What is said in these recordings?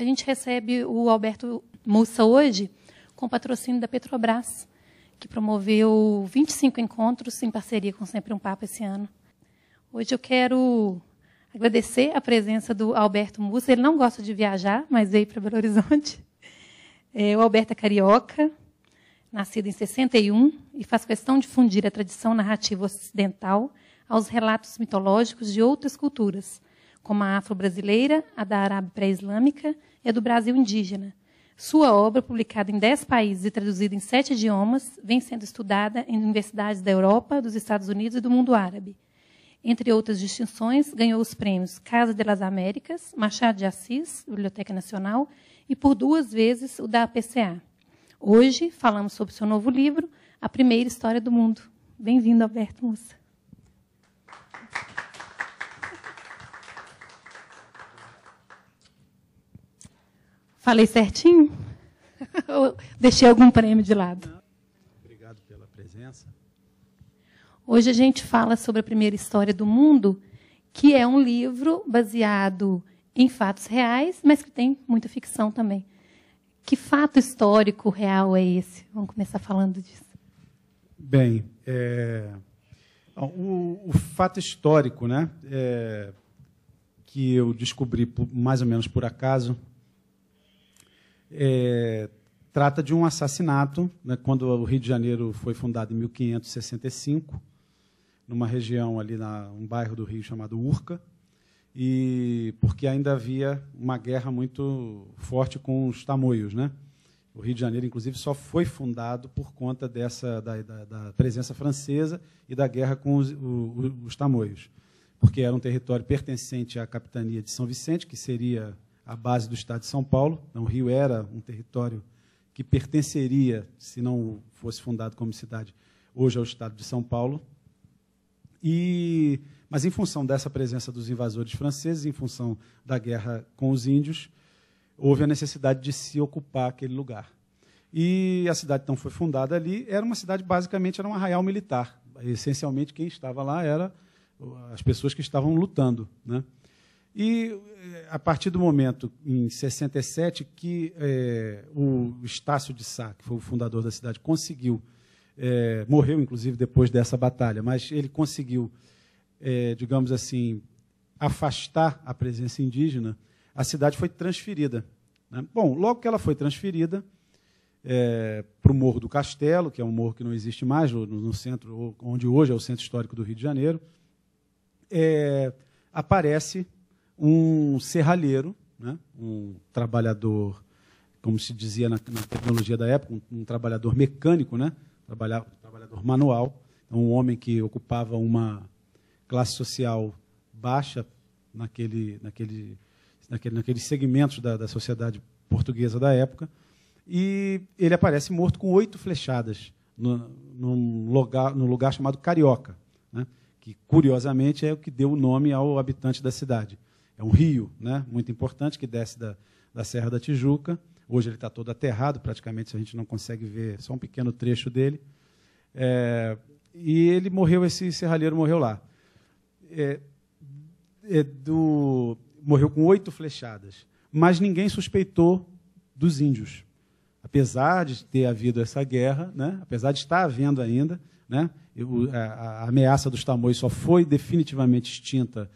A gente recebe o Alberto Mussa hoje com patrocínio da Petrobras, que promoveu 25 encontros em parceria com Sempre um Papo esse ano. Hoje eu quero agradecer a presença do Alberto Mussa. Ele não gosta de viajar, mas veio para Belo Horizonte. É, o Alberto é carioca, nascido em 61, e faz questão de fundir a tradição narrativa ocidental aos relatos mitológicos de outras culturas, como a afro-brasileira, a da Arábia pré-islâmica é do Brasil indígena. Sua obra, publicada em dez países e traduzida em sete idiomas, vem sendo estudada em universidades da Europa, dos Estados Unidos e do mundo árabe. Entre outras distinções, ganhou os prêmios Casa das Américas, Machado de Assis, Biblioteca Nacional, e por duas vezes o da APCA. Hoje falamos sobre seu novo livro, A Primeira História do Mundo. Bem-vindo, Alberto Mussa. Falei certinho? Ou deixei algum prêmio de lado? Obrigado pela presença. Hoje a gente fala sobre a primeira história do mundo, que é um livro baseado em fatos reais, mas que tem muita ficção também. Que fato histórico real é esse? Vamos começar falando disso. Bem, é... o, o, fato histórico, né, é... que eu descobri mais ou menos por acaso, é, trata de um assassinato, né, quando o Rio de Janeiro foi fundado em 1565, numa região ali, na, um bairro do Rio chamado Urca, e porque ainda havia uma guerra muito forte com os tamoios, né? O Rio de Janeiro, inclusive, só foi fundado por conta dessa da, da, da presença francesa e da guerra com os, o, os, tamoios, porque era um território pertencente à capitania de São Vicente, que seria a base do Estado de São Paulo. Então, o Rio era um território que pertenceria, se não fosse fundado como cidade, hoje ao Estado de São Paulo. E, mas em função dessa presença dos invasores franceses, em função da guerra com os índios, houve a necessidade de se ocupar aquele lugar. E a cidade então foi fundada ali. Era uma cidade basicamente era um arraial militar. Essencialmente quem estava lá era as pessoas que estavam lutando, né? E eh, a partir do momento, em 67, que é, o Estácio de Sá, que foi o fundador da cidade, conseguiu, é, morreu inclusive depois dessa batalha, mas ele conseguiu, é, digamos assim, afastar a presença indígena, a cidade foi transferida. Né? Bom, logo que ela foi transferida para o Morro do Castelo, que é um morro que não existe mais, no, no, centro, onde hoje é o Centro Histórico do Rio de Janeiro, aparece um serralheiro, né? um trabalhador, como se dizia na, na tecnologia da época, um, um trabalhador mecânico, né? um trabalhador manual, então, um homem que ocupava uma classe social baixa naquele, naquele, naquele, naqueles segmentos da, da sociedade portuguesa da época, e ele aparece morto com oito flechadas no, num, lugar, no lugar chamado Carioca, né? que curiosamente é o que deu o nome ao habitante da cidade é um rio né, muito importante que desce da, da Serra da Tijuca. Hoje ele está todo aterrado, praticamente a gente não consegue ver só um pequeno trecho dele. É, e ele morreu, esse serralheiro morreu lá. É, é do, morreu com oito flechadas, mas ninguém suspeitou dos índios. Apesar de ter havido essa guerra, né, apesar de estar havendo ainda, né, a, a ameaça dos tamoios só foi definitivamente extinta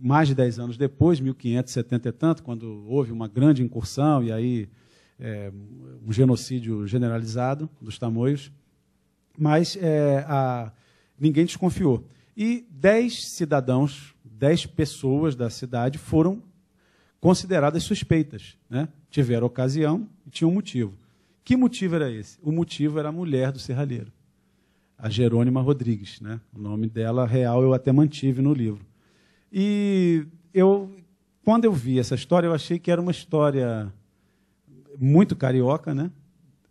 mais de 10 anos depois, 1570 e tanto, quando houve uma grande incursão e aí é, um genocídio generalizado dos tamoios, mas é, a, ninguém desconfiou. E 10 cidadãos, 10 pessoas da cidade foram consideradas suspeitas. Né? Tiveram ocasião e tinham motivo. Que motivo era esse? O motivo era a mulher do serralheiro, a Jerônima Rodrigues. Né? O nome dela real eu até mantive no livro. E eu, quando eu vi essa história, eu achei que era uma história muito carioca, né?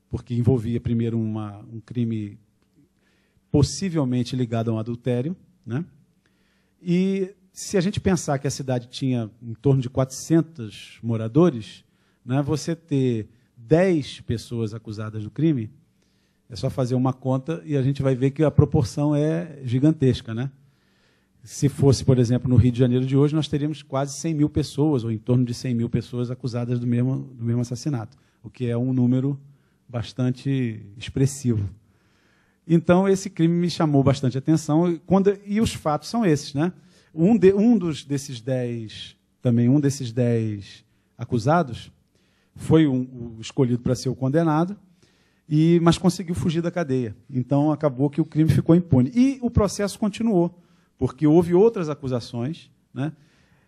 porque envolvia primeiro uma, um crime possivelmente ligado a um adultério. Né? E se a gente pensar que a cidade tinha em torno de 400 moradores, né, você ter 10 pessoas acusadas do crime, é só fazer uma conta e a gente vai ver que a proporção é gigantesca. Né? Se fosse, por exemplo, no Rio de Janeiro de hoje, nós teríamos quase 100 mil pessoas, ou em torno de 100 mil pessoas acusadas do mesmo, do mesmo assassinato, o que é um número bastante expressivo. Então, esse crime me chamou bastante atenção, e, quando, e os fatos são esses. Né? Um, de, um dos, desses dez, também um desses dez acusados, foi um, escolhido para ser o condenado, e, mas conseguiu fugir da cadeia. Então, acabou que o crime ficou impune. E o processo continuou porque houve outras acusações, né?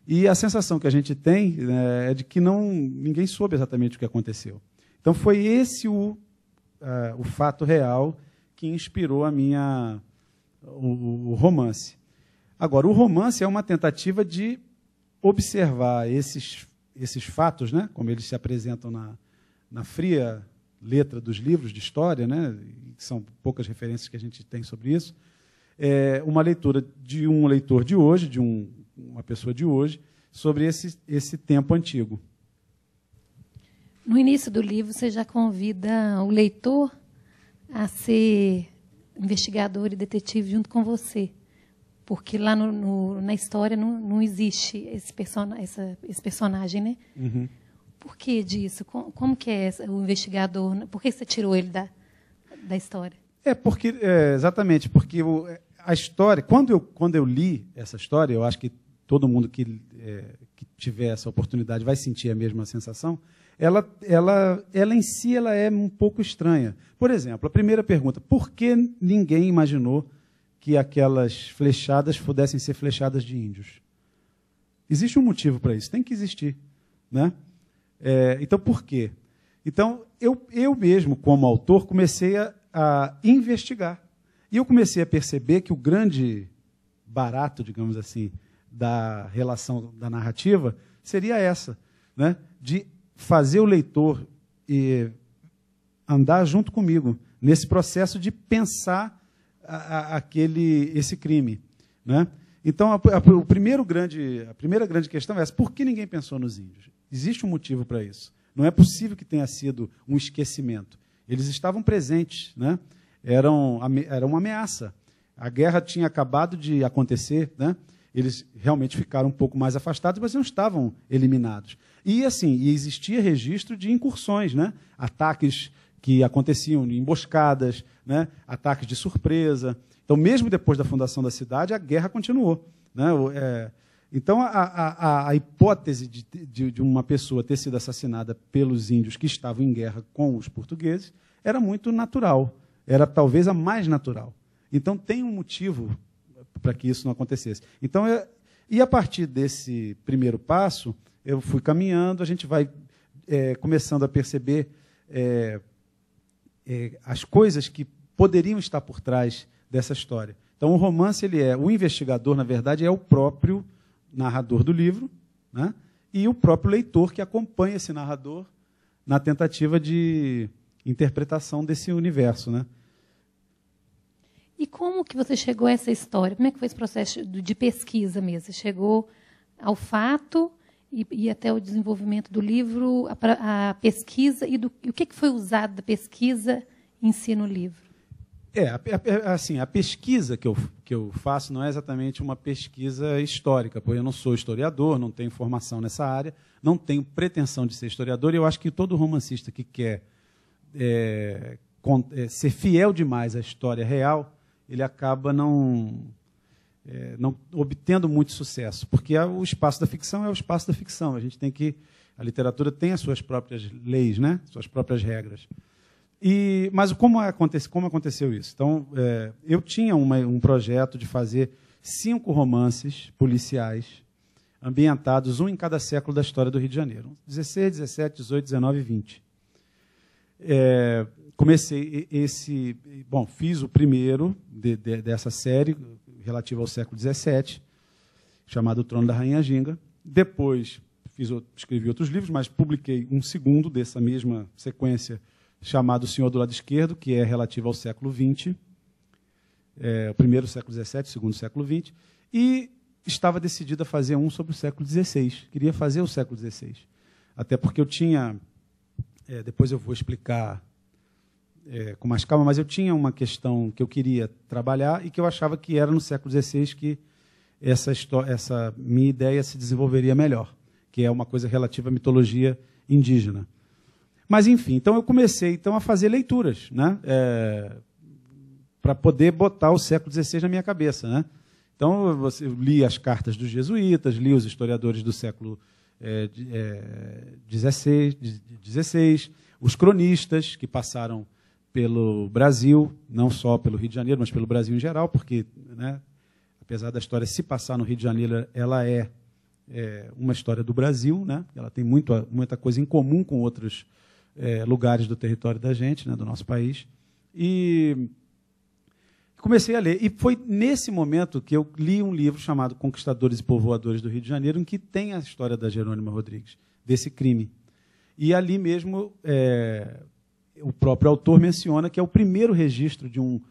E a sensação que a gente tem né, é de que não ninguém soube exatamente o que aconteceu. Então foi esse o, uh, o fato real que inspirou a minha o, o romance. Agora o romance é uma tentativa de observar esses esses fatos, né, como eles se apresentam na, na fria letra dos livros de história, né, são poucas referências que a gente tem sobre isso, é, uma leitura de um leitor de hoje, de um, uma pessoa de hoje, sobre esse, esse tempo antigo. No início do livro, você já convida o leitor a ser investigador e detetive junto com você. Porque lá no, no, na história não, não existe esse, essa, esse personagem, né? Uhum. Por que disso? Como, como que é o investigador? Por que você tirou ele da, da história? É porque é, exatamente porque o, é, a história. Quando eu quando eu li essa história, eu acho que todo mundo que, é, que tiver essa oportunidade vai sentir a mesma sensação. Ela, ela, ela em si ela é um pouco estranha. Por exemplo, a primeira pergunta: por que ninguém imaginou que aquelas flechadas pudessem ser flechadas de índios? Existe um motivo para isso, tem que existir, né? É, então por quê? Então eu, eu mesmo como autor comecei a a investigar. E eu comecei a perceber que o grande barato, digamos assim, da relação da narrativa seria essa, né? de fazer o leitor e andar junto comigo nesse processo de pensar a, a, aquele esse crime, né? Então a, o primeiro grande a primeira grande questão é essa, por que ninguém pensou nos índios? Existe um motivo para isso. Não é possível que tenha sido um esquecimento. Eles estavam presentes, né? eram, era uma ameaça. A guerra tinha acabado de acontecer, né? eles realmente ficaram um pouco mais afastados, mas não estavam eliminados. E assim, existia registro de incursões, né? ataques que aconteciam, emboscadas, né? ataques de surpresa. Então, mesmo depois da fundação da cidade, a guerra continuou. Né? É, então, a, a, a hipótese de, de, de, uma pessoa ter sido assassinada pelos índios que estavam em guerra com os portugueses era muito natural, era talvez a mais natural. Então, tem um motivo para que isso não acontecesse. Então, eu, e a partir desse primeiro passo, eu fui caminhando, a gente vai é, começando a perceber é, é, as coisas que poderiam estar por trás dessa história. Então, o romance ele é o investigador, na verdade, é o próprio narrador do livro, né? e o próprio leitor que acompanha esse narrador na tentativa de interpretação desse universo, né? E como que você chegou a essa história? Como é que foi esse processo de pesquisa mesmo? Você chegou ao fato e, e até o desenvolvimento do livro, a, a pesquisa e, do, e o que, que foi usado da pesquisa em si no livro? É, a, a, assim, a pesquisa que eu, que eu faço não é exatamente uma pesquisa histórica, porque eu não sou historiador, não tenho formação nessa área, não tenho pretensão de ser historiador, e eu acho que todo romancista que quer é, con, é, ser fiel demais à história real, ele acaba não, é, não obtendo muito sucesso, porque é o espaço da ficção é o espaço da ficção, a gente tem que... A literatura tem as suas próprias leis, né? suas próprias regras. E, mas como, é como aconteceu isso? Então, é, eu tinha uma, um projeto de fazer cinco romances policiais ambientados, um em cada século da história do Rio de Janeiro. 16, 17, 18, 19 e 20. É, comecei esse... Bom, fiz o primeiro de, de, dessa série, relativo ao século XVII, chamado O Trono da Rainha Ginga. Depois fiz, escrevi outros livros, mas publiquei um segundo dessa mesma sequência, chamado Senhor do lado esquerdo, que é relativo ao século XX, é, o primeiro século XVII, o segundo século XX, e estava decidido a fazer um sobre o século XVI. Queria fazer o século XVI. Até porque eu tinha, é, depois eu vou explicar é, com mais calma, mas eu tinha uma questão que eu queria trabalhar e que eu achava que era no século XVI que essa, essa minha ideia se desenvolveria melhor, que é uma coisa relativa à mitologia indígena. Mas, enfim, então eu comecei então a fazer leituras, né? É, para poder botar o século XVI na minha cabeça, né? Então, eu li as cartas dos jesuítas, li os historiadores do século XVI, é, é os cronistas que passaram pelo Brasil, não só pelo Rio de Janeiro, mas pelo Brasil em geral, porque, né, apesar da história se passar no Rio de Janeiro, ela é, é uma história do Brasil, né? ela tem muito, muita coisa em comum com outros é, lugares do território da gente, né, do nosso país. E comecei a ler. E foi nesse momento que eu li um livro chamado Conquistadores e Povoadores do Rio de Janeiro, em que tem a história da Jerônima Rodrigues, desse crime. E ali mesmo é, o próprio autor menciona que é o primeiro registro de um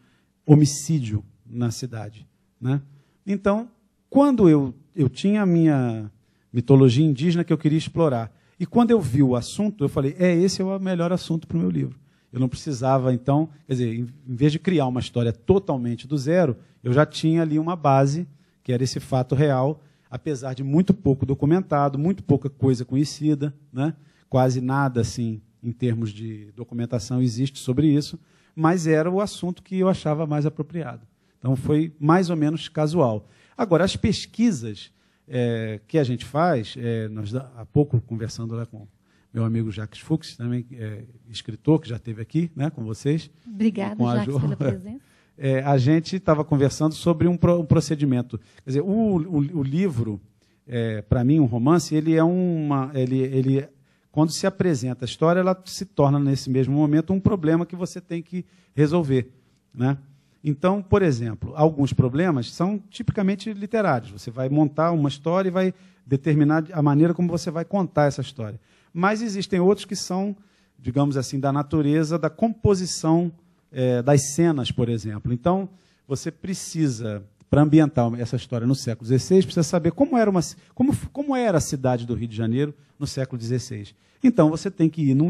homicídio na cidade. Né? Então, quando eu, eu tinha a minha mitologia indígena que eu queria explorar, e quando eu vi o assunto, eu falei: é, esse é o melhor assunto para o meu livro. Eu não precisava, então, quer dizer, em vez de criar uma história totalmente do zero, eu já tinha ali uma base, que era esse fato real, apesar de muito pouco documentado, muito pouca coisa conhecida, né? quase nada assim em termos de documentação existe sobre isso, mas era o assunto que eu achava mais apropriado. Então foi mais ou menos casual. Agora, as pesquisas é, que a gente faz, é, nós há pouco conversando lá com meu amigo Jacques Fuchs, também é, escritor, que já esteve aqui né, com vocês. Obrigada, com Jacques, pela presença. É, a gente estava conversando sobre um, pro, um, procedimento. Quer dizer, o, o, o livro, é, para mim, um romance, ele é uma. Ele, ele, quando se apresenta a história, ela se torna, nesse mesmo momento, um problema que você tem que resolver. Né? Então, por exemplo, alguns problemas são tipicamente literários. Você vai montar uma história e vai determinar a maneira como você vai contar essa história. Mas existem outros que são, digamos assim, da natureza da composição é, das cenas, por exemplo. Então, você precisa, para ambientar essa história no século XVI, precisa saber como era, uma, como, como era a cidade do Rio de Janeiro no século XVI. Então, você tem que ir num,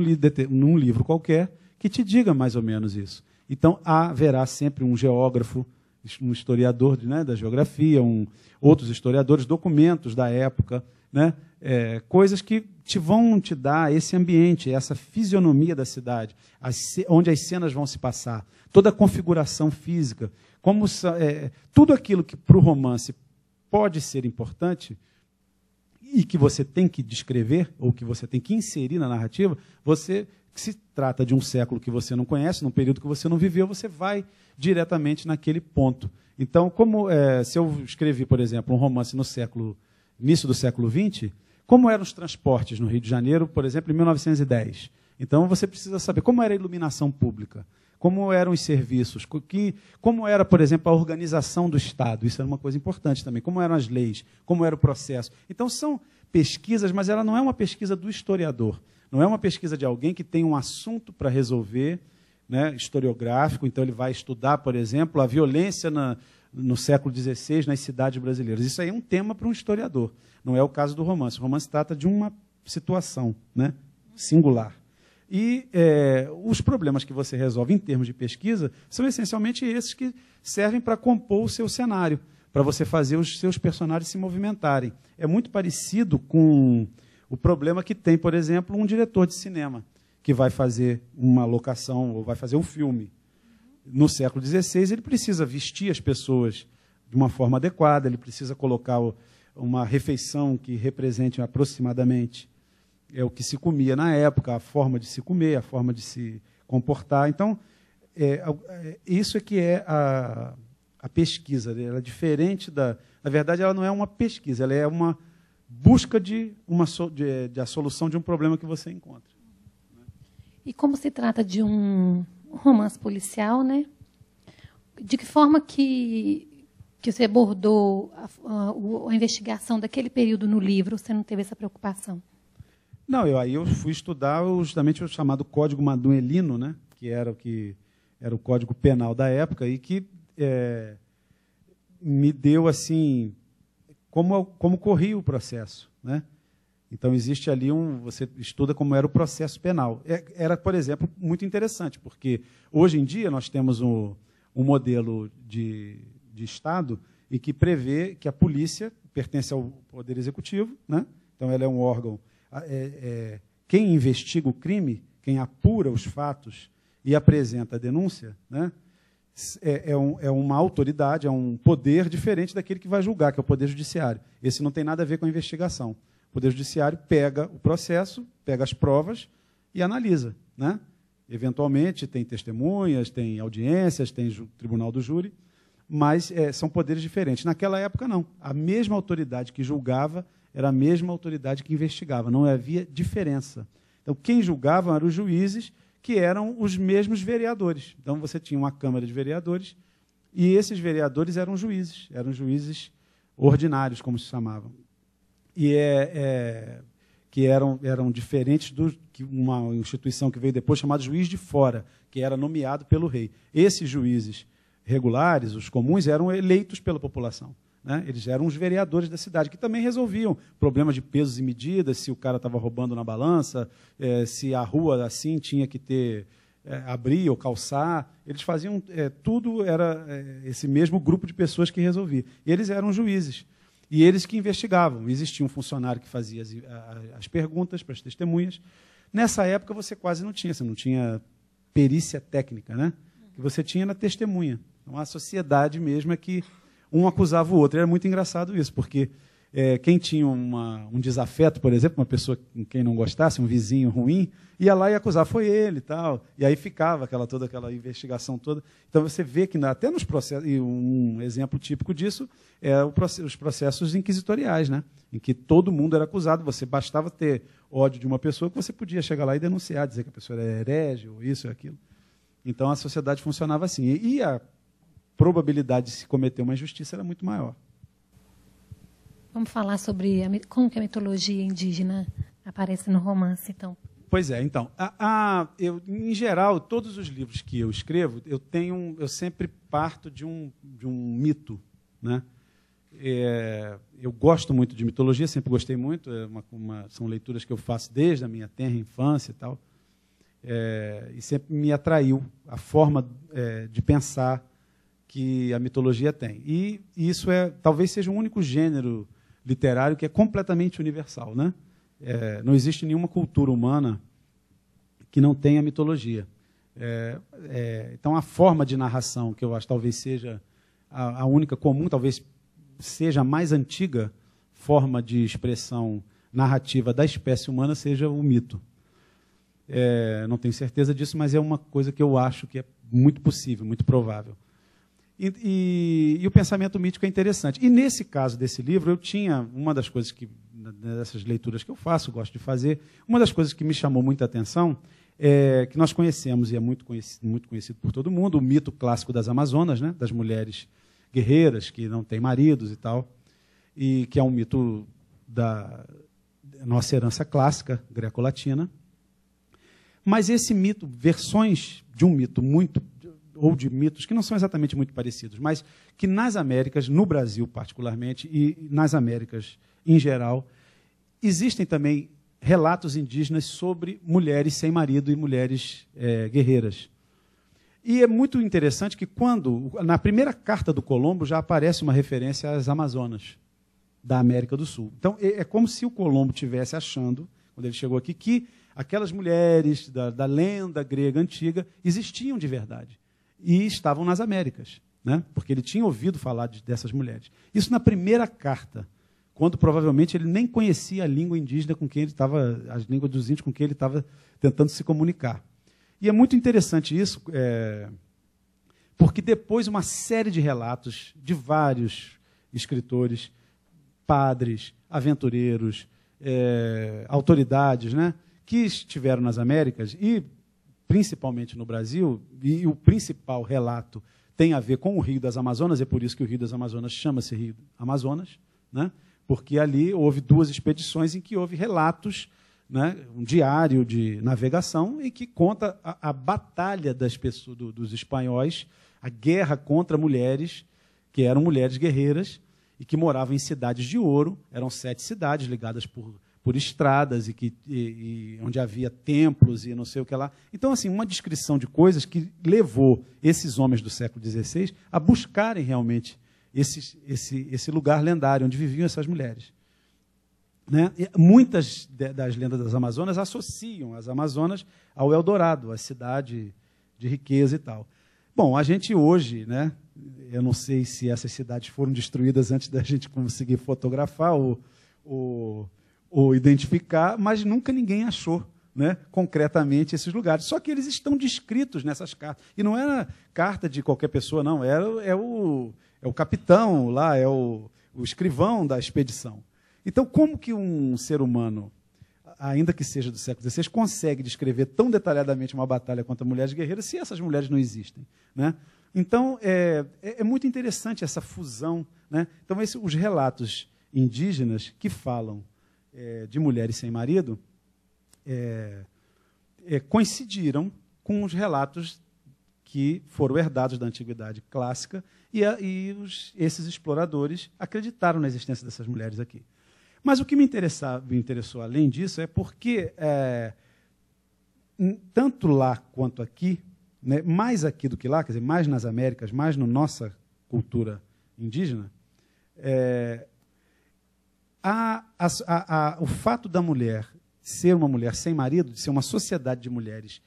num livro qualquer que te diga mais ou menos isso. Então, haverá sempre um geógrafo, um historiador né, da geografia, um, outros historiadores, documentos da época, né, é, coisas que te vão te dar esse ambiente, essa fisionomia da cidade, as, onde as cenas vão se passar, toda a configuração física, como é, tudo aquilo que para o romance pode ser importante e que você tem que descrever ou que você tem que inserir na narrativa, você que se trata de um século que você não conhece, num período que você não viveu, você vai diretamente naquele ponto. Então, como é, se eu escrevi, por exemplo, um romance no século início do século XX, como eram os transportes no Rio de Janeiro, por exemplo, em 1910? Então, você precisa saber como era a iluminação pública, como eram os serviços, que, como era, por exemplo, a organização do Estado. Isso era uma coisa importante também. Como eram as leis, como era o processo. Então, são pesquisas, mas ela não é uma pesquisa do historiador. Não é uma pesquisa de alguém que tem um assunto para resolver, né, historiográfico, então ele vai estudar, por exemplo, a violência na, no século XVI nas cidades brasileiras. Isso aí é um tema para um historiador, não é o caso do romance. O romance trata de uma situação né, singular. E é, os problemas que você resolve em termos de pesquisa são essencialmente esses que servem para compor o seu cenário, para você fazer os seus personagens se movimentarem. É muito parecido com o problema é que tem, por exemplo, um diretor de cinema que vai fazer uma locação ou vai fazer um filme. No século XVI, ele precisa vestir as pessoas de uma forma adequada, ele precisa colocar uma refeição que represente aproximadamente é o que se comia na época, a forma de se comer, a forma de se comportar. Então, é, é isso é que é a, a pesquisa. Né? Ela é diferente da. Na verdade, ela não é uma pesquisa, ela é uma busca de, uma, de, de a solução de um problema que você encontra. E como se trata de um romance policial, né? De que forma que que você abordou a, a, a, investigação daquele período no livro, você não teve essa preocupação? Não, eu aí eu fui estudar justamente o chamado Código Maduelino, né, que era o que era o Código Penal da época e que é, me deu assim como, como corria o processo. Né? Então, existe ali um. Você estuda como era o processo penal. É, era, por exemplo, muito interessante, porque hoje em dia nós temos um, um modelo de, de Estado e que prevê que a polícia pertence ao Poder Executivo, né? então ela é um órgão. É, é, quem investiga o crime, quem apura os fatos e apresenta a denúncia, né? é, é, um, é, uma autoridade, é um poder diferente daquele que vai julgar, que é o Poder Judiciário. Esse não tem nada a ver com a investigação. O Poder Judiciário pega o processo, pega as provas e analisa. Né? Eventualmente, tem testemunhas, tem audiências, tem tribunal do júri, mas é, são poderes diferentes. Naquela época, não. A mesma autoridade que julgava era a mesma autoridade que investigava, não havia diferença. Então, quem julgava eram os juízes que eram os mesmos vereadores. Então você tinha uma Câmara de Vereadores e esses vereadores eram juízes, eram juízes ordinários, como se chamavam. E é, é que eram, eram diferentes do uma instituição que veio depois chamada juiz de fora, que era nomeado pelo rei. Esses juízes regulares, os comuns, eram eleitos pela população. Né? Eles eram os vereadores da cidade, que também resolviam problemas de pesos e medidas, se o cara estava roubando na balança, é, se a rua assim tinha que ter é, abrir ou calçar. Eles faziam é, tudo, era esse mesmo grupo de pessoas que resolvia. Eles eram juízes. E eles que investigavam. Existia um funcionário que fazia as, as perguntas para as testemunhas. Nessa época você quase não tinha, você não tinha perícia técnica, né? Que você tinha na testemunha. Então a sociedade mesmo é que um acusava o outro. E era muito engraçado isso, porque é, quem tinha uma, um desafeto, por exemplo, uma pessoa com quem não gostasse, um vizinho ruim, ia lá e acusar, foi ele e tal. E aí ficava aquela toda aquela investigação toda. Então você vê que até nos processos, e um exemplo típico disso é os processos inquisitoriais, né? em que todo mundo era acusado, você bastava ter ódio de uma pessoa que você podia chegar lá e denunciar, dizer que a pessoa era herege ou isso ou aquilo. Então a sociedade funcionava assim. E, e a probabilidade de se cometer uma injustiça era muito maior. Vamos falar sobre a, como que a mitologia indígena aparece no romance, então. Pois é, então, a, a, eu, em geral, todos os livros que eu escrevo, eu tenho, eu sempre parto de um, de um mito, né? É, eu gosto muito de mitologia, sempre gostei muito. É uma, uma, são leituras que eu faço desde a minha terra infância e tal, é, e sempre me atraiu a forma é, de pensar que a mitologia tem. E isso é, talvez seja o único gênero literário que é completamente universal, né? É, não existe nenhuma cultura humana que não tenha mitologia. É, é, então, a forma de narração que eu acho talvez seja a, a única comum, talvez seja a mais antiga forma de expressão narrativa da espécie humana seja o mito. É, não tenho certeza disso, mas é uma coisa que eu acho que é muito possível, muito provável. E, e, e, o pensamento mítico é interessante. E nesse caso desse livro, eu tinha uma das coisas que, dessas leituras que eu faço, gosto de fazer, uma das coisas que me chamou muita atenção é que nós conhecemos, e é muito conhecido, muito conhecido por todo mundo, o mito clássico das Amazonas, né? das mulheres guerreiras que não têm maridos e tal, e que é um mito da nossa herança clássica greco-latina. Mas esse mito, versões de um mito muito ou de mitos que não são exatamente muito parecidos, mas que nas Américas, no Brasil particularmente, e nas Américas em geral, existem também relatos indígenas sobre mulheres sem marido e mulheres é, guerreiras. E é muito interessante que quando, na primeira carta do Colombo, já aparece uma referência às Amazonas da América do Sul. Então, é, é como se o Colombo tivesse achando, quando ele chegou aqui, que aquelas mulheres da, da lenda grega antiga existiam de verdade e estavam nas Américas, né? porque ele tinha ouvido falar de, dessas mulheres. Isso na primeira carta, quando provavelmente ele nem conhecia a língua indígena com quem ele estava, as línguas dos índios com quem ele estava tentando se comunicar. E é muito interessante isso, é, porque depois uma série de relatos de vários escritores, padres, aventureiros, é, autoridades, né, que estiveram nas Américas e principalmente no Brasil, e o principal relato tem a ver com o Rio das Amazonas, é por isso que o Rio das Amazonas chama-se Rio Amazonas, né? porque ali houve duas expedições em que houve relatos, né? um diário de navegação, e que conta a, a batalha das pessoas, do, dos espanhóis, a guerra contra mulheres, que eram mulheres guerreiras, e que moravam em cidades de ouro, eram sete cidades ligadas por por estradas e que e, e onde havia templos e não sei o que lá. Então, assim, uma descrição de coisas que levou esses homens do século XVI a buscarem realmente esse, esse, esse lugar lendário onde viviam essas mulheres. Né? Muitas de, das lendas das Amazonas associam as Amazonas ao Eldorado, a cidade de riqueza e tal. Bom, a gente hoje, né, eu não sei se essas cidades foram destruídas antes da gente conseguir fotografar o ou ou identificar, mas nunca ninguém achou né, concretamente esses lugares. Só que eles estão descritos nessas cartas. E não era é carta de qualquer pessoa, não. Era é, é o, é o capitão lá, é o, o escrivão da expedição. Então, como que um ser humano, ainda que seja do século XVI, consegue descrever tão detalhadamente uma batalha contra mulheres guerreiras se essas mulheres não existem? Né? Então, é, é, é muito interessante essa fusão. Né? Então, esse, os relatos indígenas que falam é, de mulheres sem marido é, é, coincidiram com os relatos que foram herdados da antiguidade clássica e, a, e os, esses exploradores acreditaram na existência dessas mulheres aqui. Mas o que me, interessava, me interessou além disso é porque, é, tanto lá quanto aqui, né, mais aqui do que lá, quer dizer, mais nas Américas, mais na nossa cultura indígena, é, há a, a, a, o fato da mulher ser uma mulher sem marido, de ser uma sociedade de mulheres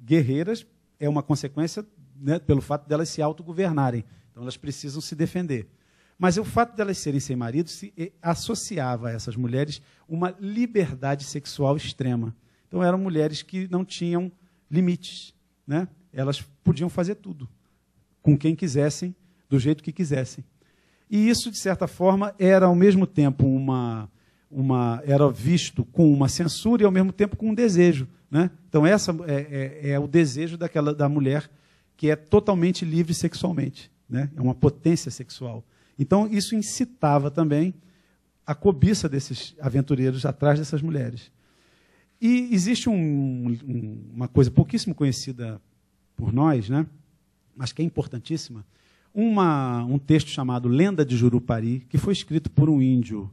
guerreiras, é uma consequência né, pelo fato delas se autogovernarem. Então elas precisam se defender. Mas o fato delas serem sem marido se associava a essas mulheres uma liberdade sexual extrema. Então eram mulheres que não tinham limites, né? Elas podiam fazer tudo, com quem quisessem, do jeito que quisessem. E isso de certa forma era ao mesmo tempo uma uma era visto com uma censura e ao mesmo tempo com um desejo, né? Então essa é, é, é o desejo daquela da mulher que é totalmente livre sexualmente, né? É uma potência sexual. Então isso incitava também a cobiça desses aventureiros atrás dessas mulheres. E existe um, um, uma coisa pouquíssimo conhecida por nós, né? mas que é importantíssima, uma, um texto chamado Lenda de Jurupari, que foi escrito por um índio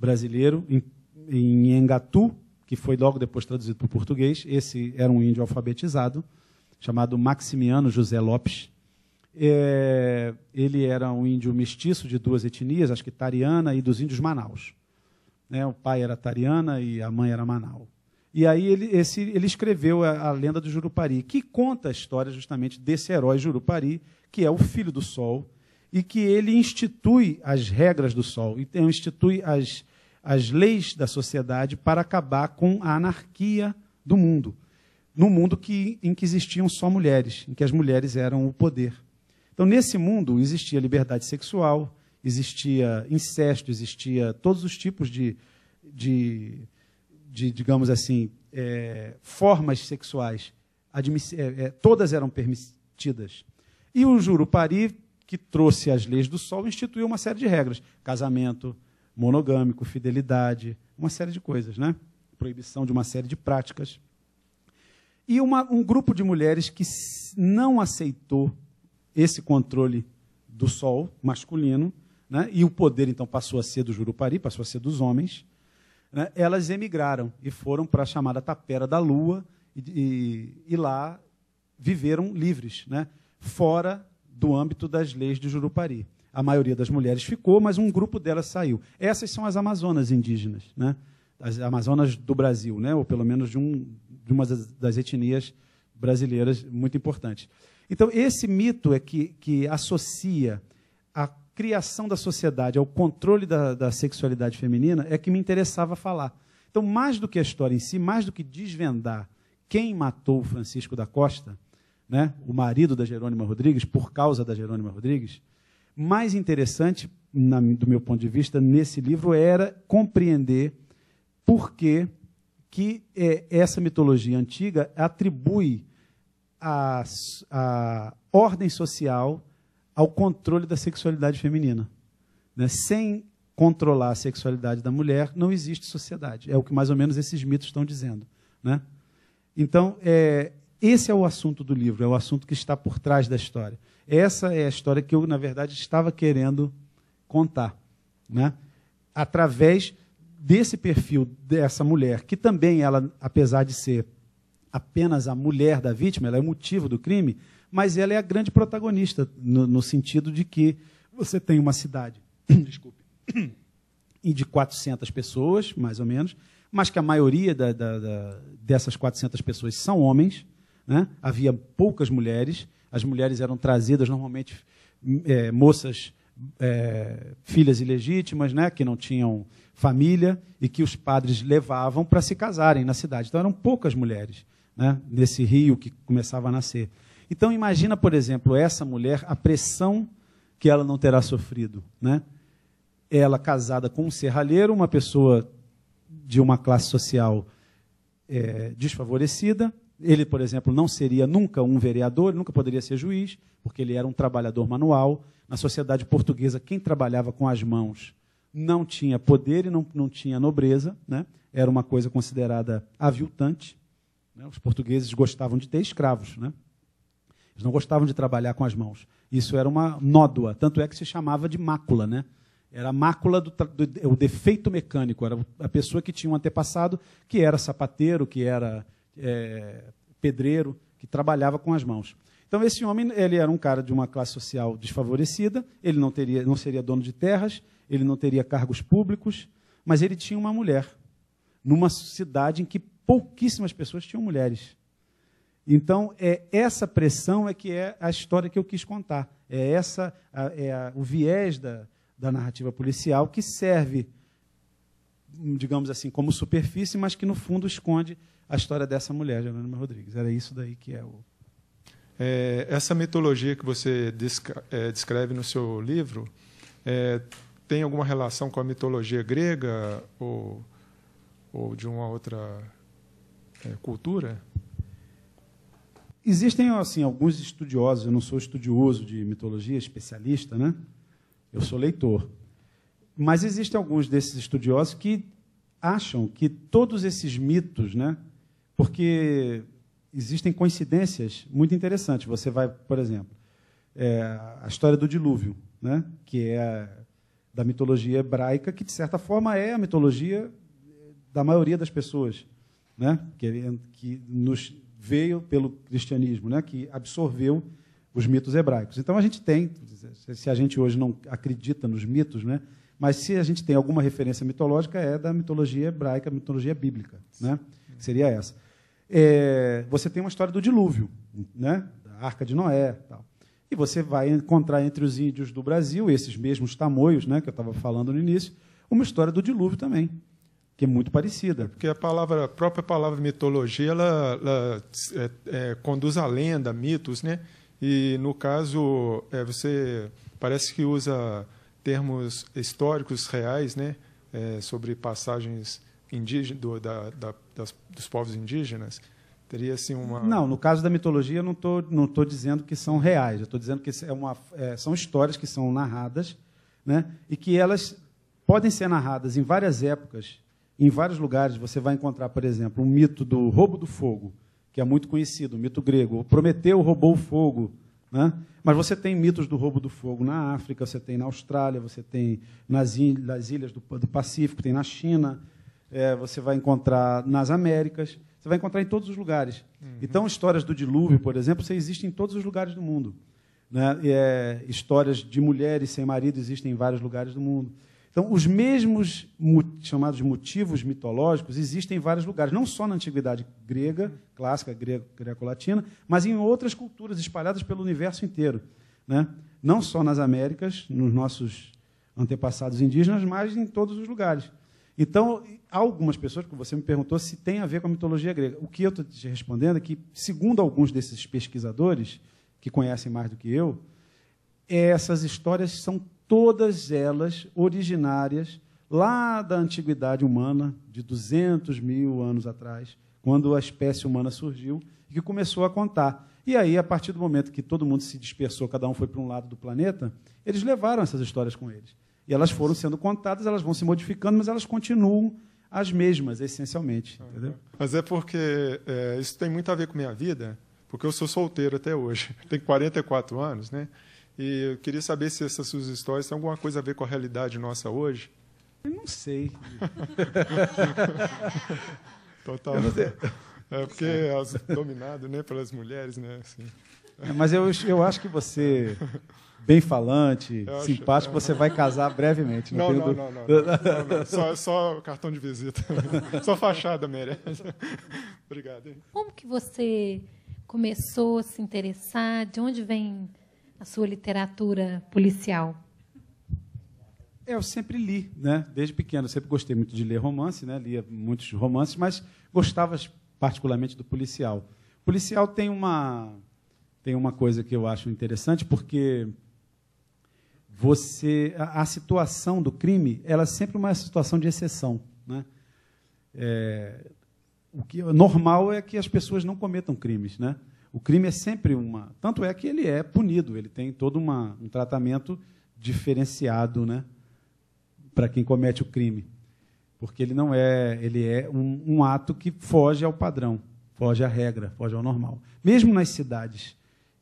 brasileiro, em, em Engatu, que foi logo depois traduzido para o português. Esse era um índio alfabetizado, chamado Maximiano José Lopes. É, ele era um índio mestiço de duas etnias, acho que tariana e dos índios Manaus. Né? O pai era tariana e a mãe era Manau. E aí ele, esse, ele escreveu a, a, lenda do Jurupari, que conta a história justamente desse herói Jurupari, que é o filho do Sol, e que ele institui as regras do Sol, então institui as, as leis da sociedade para acabar com a anarquia do mundo, no mundo que, em que existiam só mulheres, em que as mulheres eram o poder. Então, nesse mundo existia liberdade sexual, existia incesto, existia todos os tipos de, de, de digamos assim, é, formas sexuais, é, é, todas eram permitidas. E o Jurupari, que trouxe as leis do sol, instituiu uma série de regras: casamento, monogâmico, fidelidade, uma série de coisas, né? Proibição de uma série de práticas. E uma, um grupo de mulheres que não aceitou esse controle do sol masculino, né? e o poder então passou a ser do Jurupari, passou a ser dos homens, né? elas emigraram e foram para a chamada Tapera da Lua, e, e, e lá viveram livres, né? fora do âmbito das leis de Jurupari a maioria das mulheres ficou, mas um grupo delas saiu. Essas são as amazonas indígenas, né? as amazonas do Brasil, né? ou pelo menos de, um, de uma das, etnias brasileiras muito importantes. Então, esse mito é que, que associa a criação da sociedade ao controle da, da sexualidade feminina é que me interessava falar. Então, mais do que a história em si, mais do que desvendar quem matou Francisco da Costa, né, o marido da Jerônima Rodrigues, por causa da Jerônima Rodrigues, mais interessante, na, do meu ponto de vista, nesse livro era compreender por que, que é, essa mitologia antiga atribui a, a ordem social ao controle da sexualidade feminina. Né? Sem controlar a sexualidade da mulher, não existe sociedade. É o que mais ou menos esses mitos estão dizendo. Né? Então, é, esse é o assunto do livro, é o assunto que está por trás da história. Essa é a história que eu, na verdade, estava querendo contar. Né? Através desse perfil dessa mulher, que também ela, apesar de ser apenas a mulher da vítima, ela é o motivo do crime, mas ela é a grande protagonista, no, no sentido de que você tem uma cidade, desculpe, de 400 pessoas, mais ou menos, mas que a maioria da, da, da, dessas 400 pessoas são homens, né? havia poucas mulheres, as mulheres eram trazidas, normalmente é, moças, é, filhas ilegítimas, né, que não tinham família e que os padres levavam para se casarem na cidade. Então eram poucas mulheres né, nesse rio que começava a nascer. Então imagina, por exemplo, essa mulher, a pressão que ela não terá sofrido. Né? Ela casada com um serralheiro, uma pessoa de uma classe social é, desfavorecida, ele, por exemplo, não seria nunca um vereador, nunca poderia ser juiz, porque ele era um trabalhador manual. Na sociedade portuguesa, quem trabalhava com as mãos não tinha poder e não, não tinha nobreza, né? era uma coisa considerada aviltante. Né? Os portugueses gostavam de ter escravos, né? eles não gostavam de trabalhar com as mãos. Isso era uma nódoa, tanto é que se chamava de mácula. Né? Era a mácula, do, do, o defeito mecânico, era a pessoa que tinha um antepassado que era sapateiro, que era é, pedreiro, que trabalhava com as mãos. Então esse homem ele era um cara de uma classe social desfavorecida, ele não teria, não seria dono de terras, ele não teria cargos públicos, mas ele tinha uma mulher numa cidade em que pouquíssimas pessoas tinham mulheres. Então é essa pressão é que é a história que eu quis contar, é essa a, é a, o viés da, da narrativa policial que serve, digamos assim, como superfície, mas que no fundo esconde a história dessa mulher, Jerônima Rodrigues. Era isso daí que é o. É, essa mitologia que você é, descreve no seu livro é, tem alguma relação com a mitologia grega ou, ou de uma outra é, cultura? Existem assim alguns estudiosos. Eu não sou estudioso de mitologia, especialista, né? Eu sou leitor. Mas existem alguns desses estudiosos que acham que todos esses mitos, né, porque existem coincidências muito interessantes. Você vai, por exemplo, é, a história do dilúvio, né? que é da mitologia hebraica, que de certa forma é a mitologia da maioria das pessoas, né? que, que nos veio pelo cristianismo, né? que absorveu os mitos hebraicos. Então a gente tem, se a gente hoje não acredita nos mitos, né? mas se a gente tem alguma referência mitológica é da mitologia hebraica, mitologia bíblica, né? Seria essa. É, você tem uma história do dilúvio, né? Arca de Noé, tal. E você vai encontrar entre os índios do Brasil, esses mesmos tamoios, né, que eu estava falando no início, uma história do dilúvio também, que é muito parecida. Porque a palavra, a própria palavra mitologia, ela, ela é, é, conduz a lenda, mitos, né? E no caso, é, você parece que usa termos históricos reais, né? É, sobre passagens indígenas do, da, da das, dos povos indígenas, teria assim uma. Não, no caso da mitologia, eu não estou não tô dizendo que são reais. Eu estou dizendo que é uma, é, são histórias que são narradas, né? E que elas podem ser narradas em várias épocas, em vários lugares. Você vai encontrar, por exemplo, um mito do roubo do fogo, que é muito conhecido, o um mito grego. O Prometeu roubou o fogo. Né? Mas você tem mitos do roubo do fogo na África, você tem na Austrália, você tem nas, ilhas do, do Pacífico, tem na China, é, você vai encontrar nas Américas, você vai encontrar em todos os lugares. Uhum. Então, histórias do dilúvio, por exemplo, você existe em todos os lugares do mundo. Né? É, histórias de mulheres sem marido existem em vários lugares do mundo. Então, os mesmos chamados motivos mitológicos existem em vários lugares, não só na antiguidade grega, clássica greco-latina, mas em outras culturas espalhadas pelo universo inteiro. Né? Não só nas Américas, nos nossos antepassados indígenas, mas em todos os lugares. Então, algumas pessoas, que você me perguntou se tem a ver com a mitologia grega. O que eu estou te respondendo é que, segundo alguns desses pesquisadores, que conhecem mais do que eu, essas histórias são todas elas originárias lá da antiguidade humana, de 200 mil anos atrás, quando a espécie humana surgiu e que começou a contar. E aí, a partir do momento que todo mundo se dispersou, cada um foi para um lado do planeta, eles levaram essas histórias com eles. E elas foram sendo contadas, elas vão se modificando, mas elas continuam as mesmas, essencialmente. Entendeu? Mas é porque é, isso tem muito a ver com minha vida, porque eu sou solteiro até hoje. Tenho 44 anos, né? E eu queria saber se essas suas histórias têm alguma coisa a ver com a realidade nossa hoje. Eu não sei. Total. Eu não sei. É porque é dominado né, pelas mulheres, né? Assim. É, mas eu, eu acho que você bem falante, eu simpático, acho, você vai casar brevemente. Não, não, não, não, não, Só, só cartão de visita. só fachada merece. Obrigado. Como que você começou a se interessar? De onde vem a sua literatura policial? Eu sempre li, né? Desde pequeno, eu sempre gostei muito de ler romance, né? Lia muitos romances, mas gostava particularmente do policial. O policial tem uma tem uma coisa que eu acho interessante, porque você a, a, situação do crime ela é sempre uma situação de exceção, né? É, o que é normal é que as pessoas não cometam crimes, né? O crime é sempre uma, tanto é que ele é punido, ele tem todo uma, um tratamento diferenciado, né? Para quem comete o crime, porque ele não é, ele é um, um ato que foge ao padrão, foge à regra, foge ao normal. Mesmo nas cidades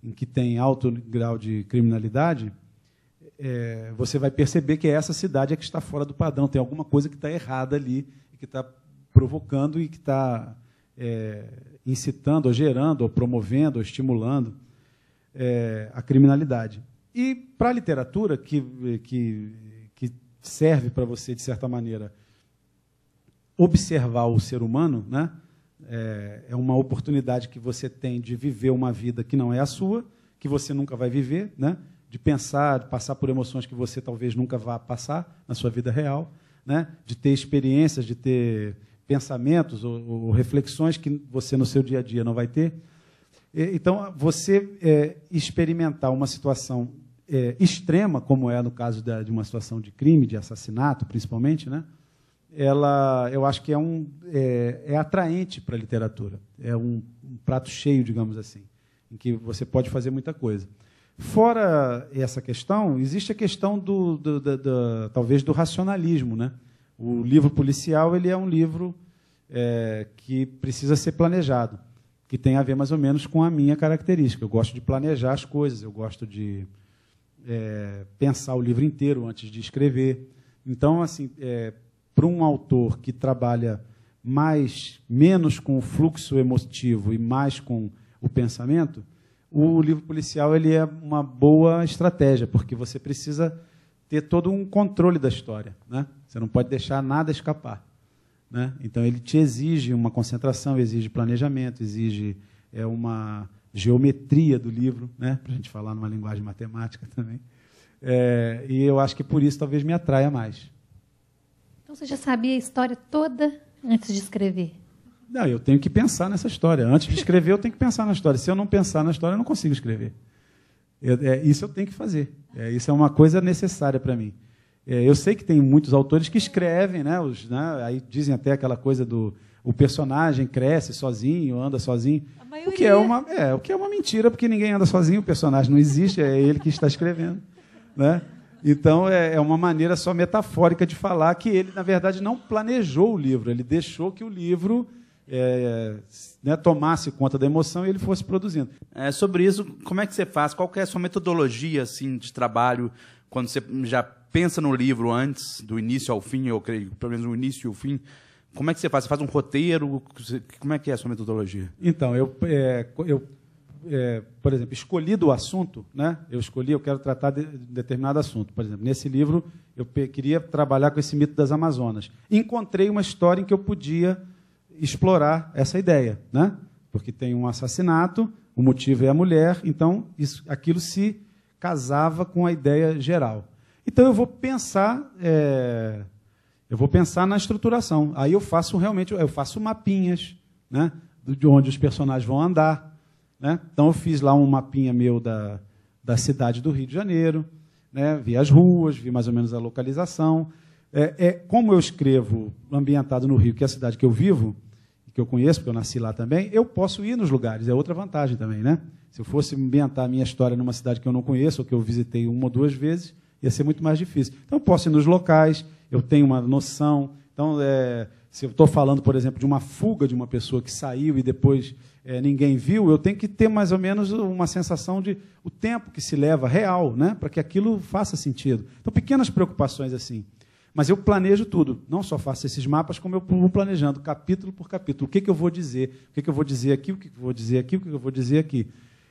em que tem alto grau de criminalidade, é, você vai perceber que essa cidade é que está fora do padrão, tem alguma coisa que está errada ali, que está provocando e que está é, incitando, ou gerando, ou promovendo, ou estimulando é, a criminalidade. E para a literatura, que, que, que serve para você, de certa maneira, observar o ser humano, né? é, é uma oportunidade que você tem de viver uma vida que não é a sua, que você nunca vai viver, né? de pensar, de passar por emoções que você talvez nunca vá passar na sua vida real, né? de ter experiências, de ter pensamentos ou, ou reflexões que você no seu dia a dia não vai ter. E, então, você é, experimentar uma situação é, extrema, como é no caso da, de uma situação de crime, de assassinato, principalmente, né? ela, eu acho que é, um, é, é atraente para a literatura. É um, um prato cheio, digamos assim, em que você pode fazer muita coisa. Fora essa questão, existe a questão do, do, do, do talvez do racionalismo, né? O livro policial ele é um livro é, que precisa ser planejado, que tem a ver mais ou menos com a minha característica. Eu gosto de planejar as coisas, eu gosto de é, pensar o livro inteiro antes de escrever. Então, assim, é, para um autor que trabalha mais menos com o fluxo emotivo e mais com o pensamento, o livro policial ele é uma boa estratégia, porque você precisa ter todo um controle da história. Né? Você não pode deixar nada escapar. Né? Então, ele te exige uma concentração, exige planejamento, exige é, uma geometria do livro, né? para a gente falar numa linguagem matemática também. É, e eu acho que por isso talvez me atraia mais. Então, você já sabia a história toda antes de escrever? Não, eu tenho que pensar nessa história. Antes de escrever, eu tenho que pensar na história. Se eu não pensar na história, eu não consigo escrever. Eu, é, isso eu tenho que fazer. É, isso é uma coisa necessária para mim. É, eu sei que tem muitos autores que escrevem, né, os, né, aí dizem até aquela coisa do o personagem cresce sozinho, anda sozinho. O que é uma é o que é uma mentira porque ninguém anda sozinho. O personagem não existe, é ele que está escrevendo, né? Então é, é uma maneira só metafórica de falar que ele na verdade não planejou o livro. Ele deixou que o livro é, é, né, tomasse conta da emoção e ele fosse produzindo. É, sobre isso, como é que você faz? Qual é a sua metodologia assim, de trabalho quando você já pensa no livro antes, do início ao fim, eu creio, pelo menos o início e o fim? Como é que você faz? Você faz um roteiro? Como é que é a sua metodologia? Então, eu, é, eu é, por exemplo, escolhi o assunto, né? eu escolhi, eu quero tratar de, de determinado assunto. Por exemplo, nesse livro eu queria trabalhar com esse mito das Amazonas. Encontrei uma história em que eu podia explorar essa ideia, né? Porque tem um assassinato, o motivo é a mulher, então isso, aquilo se casava com a ideia geral. Então eu vou pensar, é, eu vou pensar na estruturação. Aí eu faço realmente, eu faço mapinhas, né? De onde os personagens vão andar, né? Então eu fiz lá um mapinha meu da, da cidade do Rio de Janeiro, né? Vi as ruas, vi mais ou menos a localização. É, é, como eu escrevo ambientado no Rio, que é a cidade que eu vivo, que eu conheço, porque eu nasci lá também, eu posso ir nos lugares, é outra vantagem também, né? Se eu fosse ambientar a minha história numa cidade que eu não conheço, ou que eu visitei uma ou duas vezes, ia ser muito mais difícil. Então, eu posso ir nos locais, eu tenho uma noção. Então, é, se eu estou falando, por exemplo, de uma fuga de uma pessoa que saiu e depois é, ninguém viu, eu tenho que ter mais ou menos uma sensação de o tempo que se leva real, né, para que aquilo faça sentido. Então, pequenas preocupações assim. Mas eu planejo tudo, não só faço esses mapas, como eu vou planejando capítulo por capítulo. O que, que eu vou dizer, o que, que eu vou dizer aqui, o que, que eu vou dizer aqui, o que, que eu vou dizer aqui.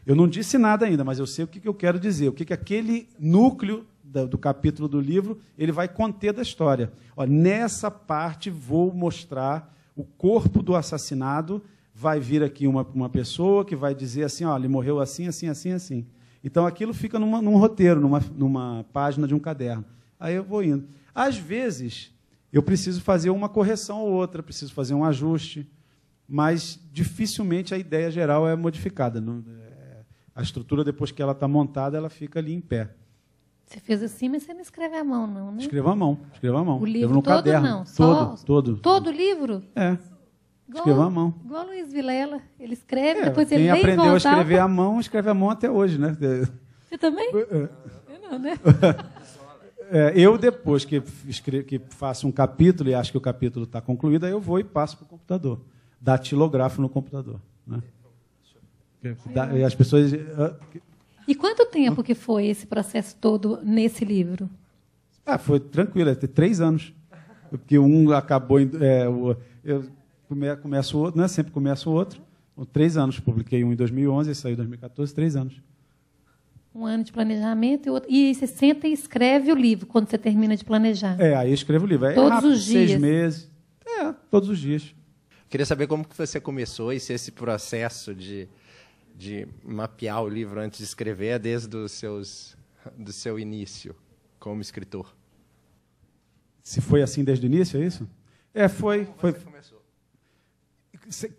Eu não disse nada ainda, mas eu sei o que, que eu quero dizer, o que, que aquele núcleo do capítulo do livro ele vai conter da história. Ó, nessa parte vou mostrar o corpo do assassinado, vai vir aqui uma, uma pessoa que vai dizer assim, ó, ele morreu assim, assim, assim, assim. Então aquilo fica numa, num roteiro, numa, numa página de um caderno. Aí eu vou indo. Às vezes, eu preciso fazer uma correção ou outra, preciso fazer um ajuste, mas dificilmente a ideia geral é modificada. É, a estrutura, depois que ela está montada, ela fica ali em pé. Você fez assim, mas você não escreve à mão, não, né? Escrevo à mão, Escreva à mão. O livro todo, caderno. não? Todo, Só... todo. Todo livro? É. Escreva à mão. Igual o Luiz Vilela. Ele escreve, é, depois ele lê Quem aprendeu a escrever à mão, escreve à mão até hoje, né? Você também? É. Eu não, né? É, eu, depois que, escrevo, que faço um capítulo e acho que o capítulo está concluído, aí eu vou e passo para o computador. Datilografo no computador. Né? Da, as pessoas. Eh, ah, e quanto tempo que foi esse processo todo nesse livro? Ah, foi tranquilo, até três anos. Porque um acabou. Em, é, o, eu come, começo o outro, né? sempre começo o outro. Então, três anos, publiquei um em 2011, saiu em 2014, três anos um ano de planejamento e, outro, e aí você senta e escreve o livro quando você termina de planejar. É, aí escreve o livro. É todos é rápido, os dias. Seis meses. É, todos os dias. Queria saber como que você começou e se esse processo de, de mapear o livro antes de escrever é desde os seus, do seu início como escritor. Se foi assim desde o início, é isso? É, foi. Como foi... Você começou?